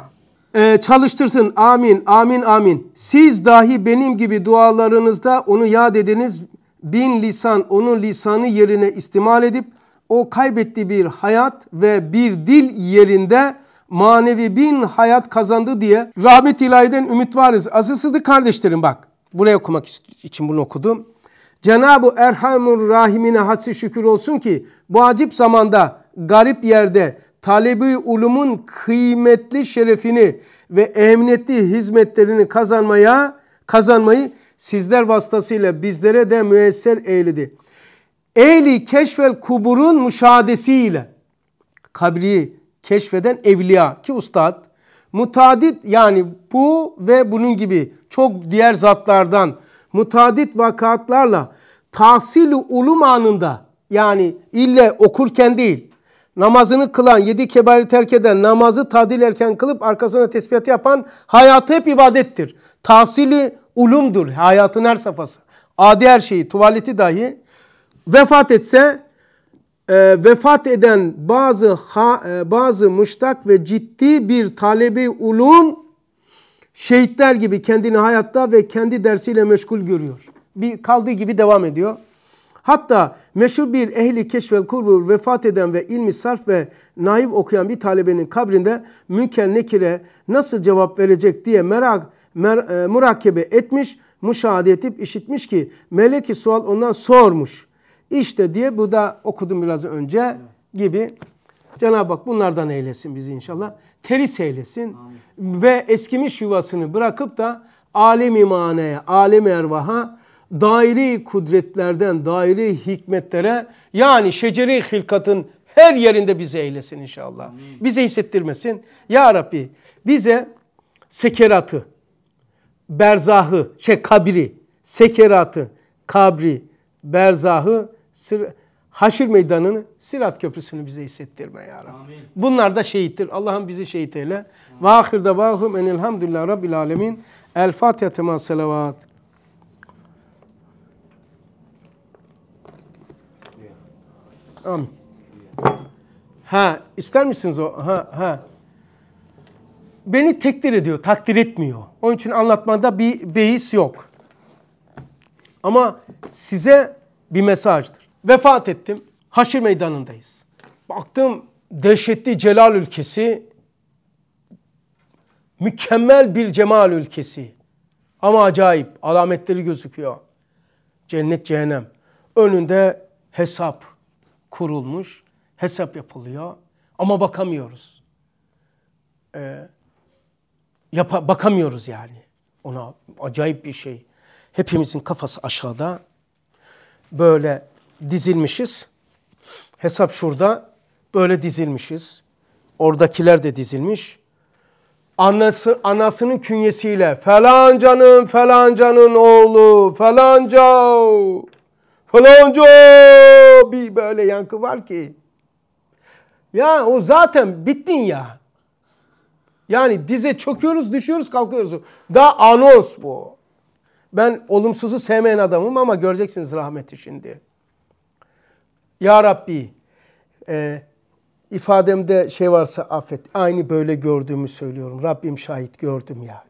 Ee, çalıştırsın amin amin amin. Siz dahi benim gibi dualarınızda onu yad ediniz. Bin lisan onun lisanı yerine istimal edip o kaybettiği bir hayat ve bir dil yerinde manevi bin hayat kazandı diye rahmet ilahiden ümit varız. Aziz kardeşlerim bak buraya okumak için bunu okudum. Cenab-ı Erhamur Rahimine hadsi şükür olsun ki bu acip zamanda garip yerde talebi ulumun kıymetli şerefini ve emniyetli hizmetlerini kazanmaya kazanmayı sizler vasıtasıyla bizlere de müesser eyledi. Eyli keşfel kuburun müşahadesiyle kabri keşfeden evliya ki ustad mutadit yani bu ve bunun gibi çok diğer zatlardan mutadit vakatlarla tahsil ulum anında yani ille okurken değil namazını kılan, yedi kebari terk eden, namazı tadil erken kılıp arkasına tesbihat yapan hayatı hep ibadettir. Tahsili ulumdur hayatın her safhası. Adi her şeyi, tuvaleti dahi. Vefat etse e, vefat eden bazı ha, e, bazı müştak ve ciddi bir talebi ulum şehitler gibi kendini hayatta ve kendi dersiyle meşgul görüyor. Bir kaldığı gibi devam ediyor. Hatta meşhur bir ehli keşfel kurbul vefat eden ve ilmi sarf ve naib okuyan bir talebenin kabrinde münker nekire nasıl cevap verecek diye merak mer, e, murakabe etmiş, müşahede edip işitmiş ki meleki sual ondan sormuş. İşte diye bu da okudum biraz önce gibi. Cenab-ı Hak bunlardan eylesin bizi inşallah. Teris eylesin. Amin. Ve eskimiş yuvasını bırakıp da alemi maneye, alemi ervaha, dairi kudretlerden, dairi hikmetlere yani şeceri hilkatın her yerinde bizi eylesin inşallah. Amin. Bizi hissettirmesin. Ya Rabbi bize sekeratı, berzahı, şey kabri, sekeratı, kabri, berzahı, sır, haşir meydanını, Sirat Köprüsü'nü bize hissettirme ya Rabbi. Amin. Bunlar da şehittir. Allah'ım bizi şehit eyle. Ve ahirde vahum enilhamdülillah Rabbil alemin. El Fatiha tema salavat. Amin. Ha, ister misiniz o? Ha, ha. Beni tekdir ediyor, takdir etmiyor. Onun için anlatmada bir beis yok. Ama size bir mesajdır. Vefat ettim. Haşir meydanındayız. Baktım dehşetli celal ülkesi, mükemmel bir cemal ülkesi. Ama acayip alametleri gözüküyor. Cennet cehennem. Önünde hesap kurulmuş, hesap yapılıyor ama bakamıyoruz. Ee, yapa, bakamıyoruz yani. Ona acayip bir şey. Hepimizin kafası aşağıda. Böyle dizilmişiz. Hesap şurada. Böyle dizilmişiz. Oradakiler de dizilmiş. Anası, anasının künyesiyle felancanın felancanın oğlu felanca falanca bir böyle yankı var ki. Ya o zaten bittin ya. Yani dize çöküyoruz, düşüyoruz, kalkıyoruz. Daha anons bu. Ben olumsuzu sevmeyen adamım ama göreceksiniz rahmeti şimdi. Ya Rabbi e, ifademde şey varsa affet. Aynı böyle gördüğümü söylüyorum. Rabbim şahit gördüm ya.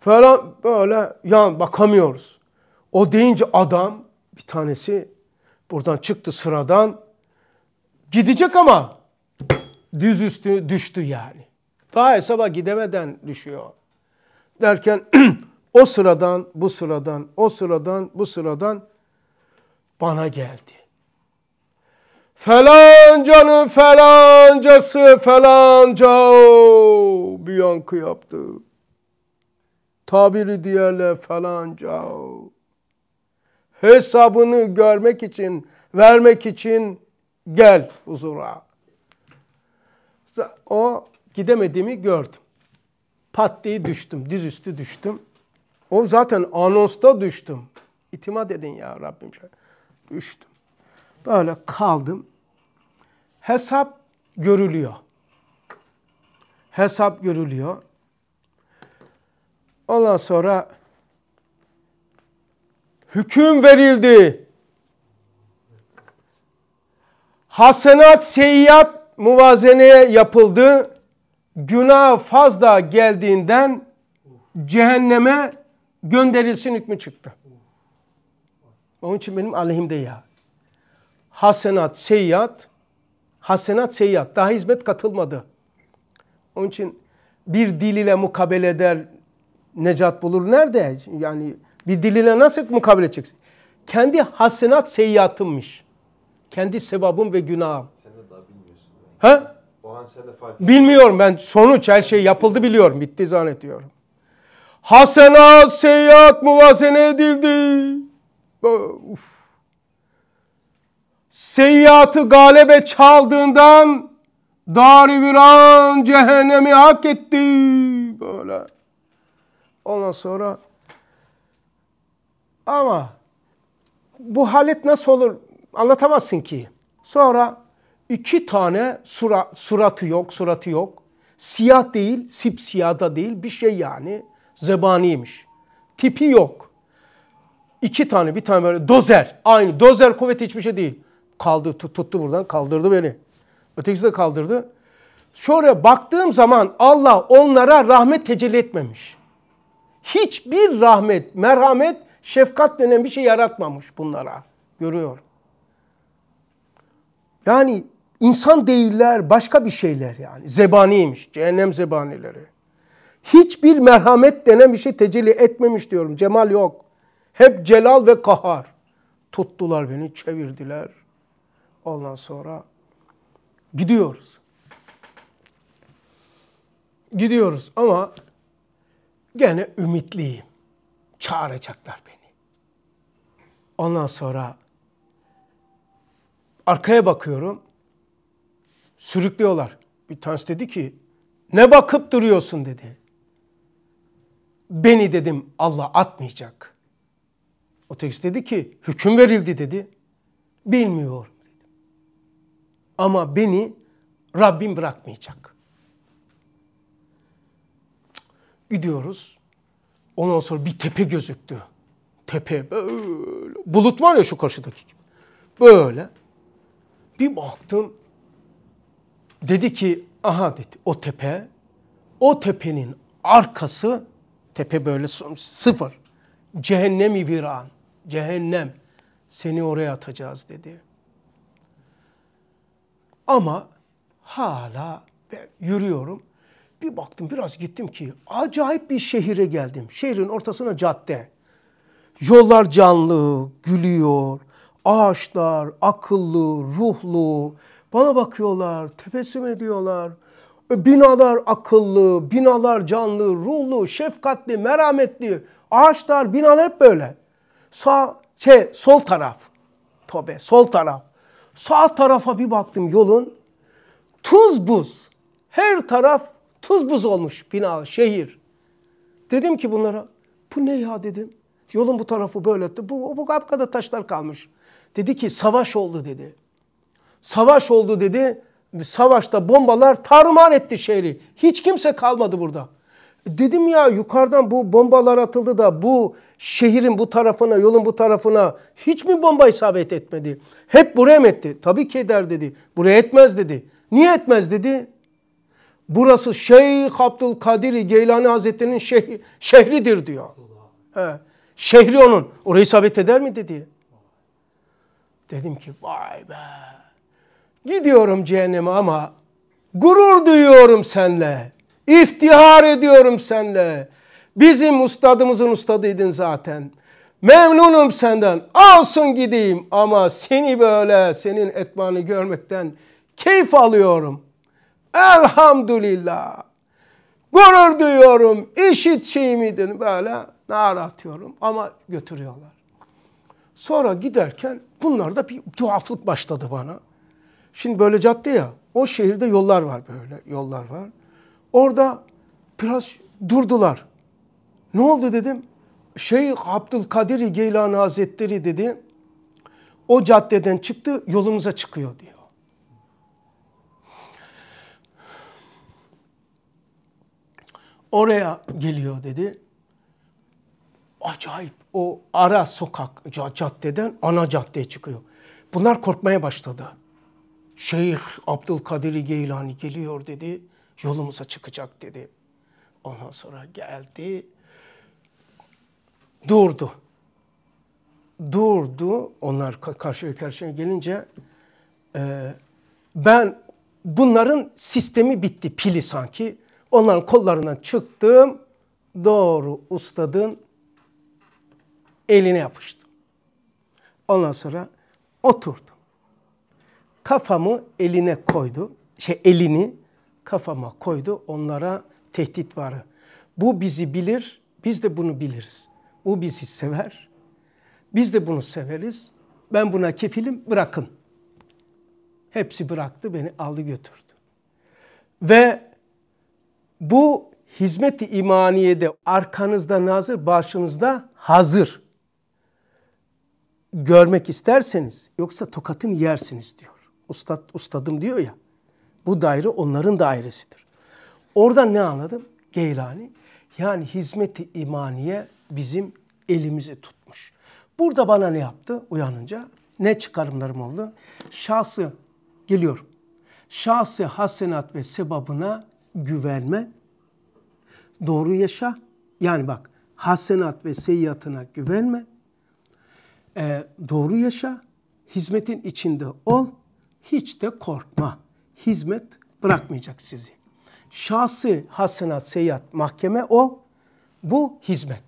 Falan böyle yan bakamıyoruz. O deyince adam bir tanesi buradan çıktı sıradan. Gidecek ama düz üstü düştü yani. Daha hesaba gidemeden düşüyor. Derken o sıradan, bu sıradan, o sıradan, bu sıradan bana geldi. Felancanın felancası felanca bir yankı yaptı. Tabiri diğerle felanca. Hesabını görmek için, vermek için gel huzura. O gidemediğimi gördüm. Pat diye düştüm, dizüstü düştüm. O zaten anonsta düştüm. İtimat edin ya Rabbim. Düştüm. Böyle kaldım. Hesap görülüyor. Hesap görülüyor. Ondan sonra hüküm verildi. Hasenat, seyyiat muvazeneye yapıldı. Günah fazla geldiğinden cehenneme gönderilsin hükmü çıktı. Onun için benim aleyhimde ya hasenat, seyyat, hasenat, seyyat. Daha hizmet katılmadı. Onun için bir dil ile mukabele eder, necat bulur. Nerede? Yani bir dil ile nasıl mukabele edeceksin? Kendi hasenat, seyyatımmış. Kendi sevabım ve günahım. Sen de daha bilmiyorsun. Yani. Ha? O an sen de fark Bilmiyorum ben. Sonuç her şey yapıldı biliyorum. Bitti zannediyorum. Hasenat, seyyat muvazene edildi. Uf seyyiatı galebe çaldığından dar-ı viran cehennemi hak etti böyle. Ondan sonra ama bu halet nasıl olur anlatamazsın ki. Sonra iki tane sura, suratı yok, suratı yok. Siyah değil, sipsiyah da değil bir şey yani. Zebaniymiş. Tipi yok. İki tane, bir tane böyle dozer. Aynı dozer kuvveti hiçbir şey değil. Kaldı, tuttu buradan kaldırdı beni. Ötekisi de kaldırdı. Şöyle baktığım zaman Allah onlara rahmet tecelli etmemiş. Hiçbir rahmet, merhamet, şefkat denen bir şey yaratmamış bunlara. Görüyor. Yani insan değiller, başka bir şeyler yani. Zebaniymiş, cehennem zebanileri. Hiçbir merhamet denen bir şey tecelli etmemiş diyorum. Cemal yok. Hep celal ve kahar. Tuttular beni, çevirdiler. Ondan sonra gidiyoruz. Gidiyoruz ama gene ümitliyim. Çağıracaklar beni. Ondan sonra arkaya bakıyorum. Sürüklüyorlar. Bir tanesi dedi ki ne bakıp duruyorsun dedi. Beni dedim Allah atmayacak. O tekst dedi ki hüküm verildi dedi. Bilmiyor. Ama beni Rabbim bırakmayacak. Gidiyoruz. Ondan sonra bir tepe gözüktü. Tepe böyle. Bulut var ya şu karşıdaki gibi. Böyle. Bir baktım. Dedi ki aha dedi o tepe. O tepenin arkası tepe böyle sıfır. Cehennem bir an. Cehennem. Seni oraya atacağız dedi. Ama hala yürüyorum. Bir baktım biraz gittim ki acayip bir şehire geldim. Şehrin ortasına cadde. Yollar canlı, gülüyor. Ağaçlar akıllı, ruhlu. Bana bakıyorlar, tebessüm ediyorlar. E, binalar akıllı, binalar canlı, ruhlu, şefkatli, merhametli. Ağaçlar, binalar hep böyle. Sağ, şey, sol taraf. Tobe, sol taraf. Sağ tarafa bir baktım yolun. Tuz buz. Her taraf tuz buz olmuş bina, şehir. Dedim ki bunlara bu ne ya dedim. Yolun bu tarafı böyle etti. Bu, bu kapkada taşlar kalmış. Dedi ki savaş oldu dedi. Savaş oldu dedi. Savaşta bombalar tarman etti şehri. Hiç kimse kalmadı burada. Dedim ya yukarıdan bu bombalar atıldı da bu şehrin bu tarafına, yolun bu tarafına hiç mi bomba isabet etmedi? Hep buraya mı etti? Tabii ki eder dedi. Buraya etmez dedi. Niye etmez dedi? Burası Şeyh Abdülkadir Geylani Hazretleri'nin şehri, şehridir diyor. He. Şehri onun. Oraya isabet eder mi dedi. Dedim ki vay be. Gidiyorum cehenneme ama gurur duyuyorum senle. İftihar ediyorum senle. Bizim ustadımızın ustadıydın zaten. Memnunum senden. Alsın gideyim ama seni böyle senin etmanı görmekten keyif alıyorum. Elhamdülillah. Gurur duyuyorum. İşit şey miydin böyle nara atıyorum ama götürüyorlar. Sonra giderken bunlarda bir tuhaflık başladı bana. Şimdi böyle cadde ya o şehirde yollar var böyle yollar var. Orada biraz durdular. Ne oldu dedim. Şeyh Abdülkadir Geylan Hazretleri dedi. O caddeden çıktı yolumuza çıkıyor diyor. Oraya geliyor dedi. Acayip o ara sokak caddeden ana caddeye çıkıyor. Bunlar korkmaya başladı. Şeyh Abdülkadir Geylani geliyor dedi yolumuza çıkacak dedi. Ondan sonra geldi, durdu. Durdu, onlar karşıya karşıya gelince e, ben bunların sistemi bitti pili sanki. Onların kollarından çıktım, doğru ustadın eline yapıştım. Ondan sonra oturdum. Kafamı eline koydu, şey elini kafama koydu onlara tehdit varı. Bu bizi bilir, biz de bunu biliriz. O bizi sever, biz de bunu severiz. Ben buna kefilim, bırakın. Hepsi bıraktı, beni aldı götürdü. Ve bu hizmet-i imaniyede arkanızda nazır, başınızda hazır görmek isterseniz yoksa tokatın yersiniz diyor. Ustad, ustadım diyor ya. Bu daire onların dairesidir. Oradan ne anladım? Geylani. Yani hizmeti imaniye bizim elimizi tutmuş. Burada bana ne yaptı uyanınca? Ne çıkarımlarım oldu? Şahsı geliyorum. Şahsı hasenat ve sebabına güvenme. Doğru yaşa. Yani bak hasenat ve seyyatına güvenme. Ee, doğru yaşa. Hizmetin içinde ol. Hiç de korkma hizmet bırakmayacak sizi. Şahsı hasenat, seyyat, mahkeme o. Bu hizmet.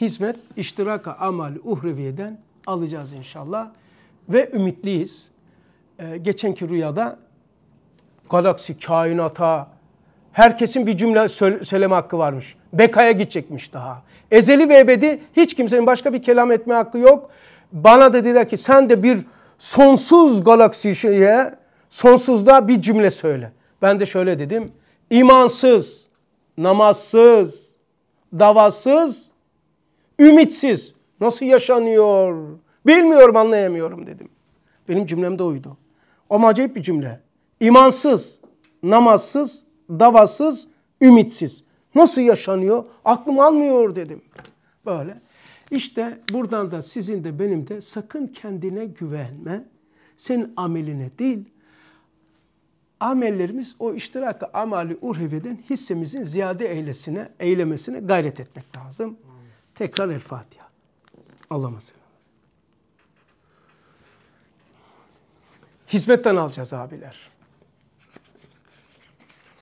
Hizmet iştiraka amal uhreviyeden alacağız inşallah. Ve ümitliyiz. Ee, geçenki rüyada galaksi, kainata, herkesin bir cümle söyleme hakkı varmış. Bekaya gidecekmiş daha. Ezeli ve ebedi hiç kimsenin başka bir kelam etme hakkı yok. Bana dediler ki sen de bir sonsuz galaksiye sonsuzda bir cümle söyle. Ben de şöyle dedim. İmansız, namazsız, davasız, ümitsiz. Nasıl yaşanıyor? Bilmiyorum anlayamıyorum dedim. Benim cümlem de oydu. Ama acayip bir cümle. İmansız, namazsız, davasız, ümitsiz. Nasıl yaşanıyor? Aklım almıyor dedim. Böyle. İşte buradan da sizin de benim de sakın kendine güvenme. Senin ameline değil, amellerimiz o iştirakı amali urheveden hissemizin ziyade eylesine, eylemesine gayret etmek lazım. Tekrar El Fatiha. Allah mesela. Hizmetten alacağız abiler.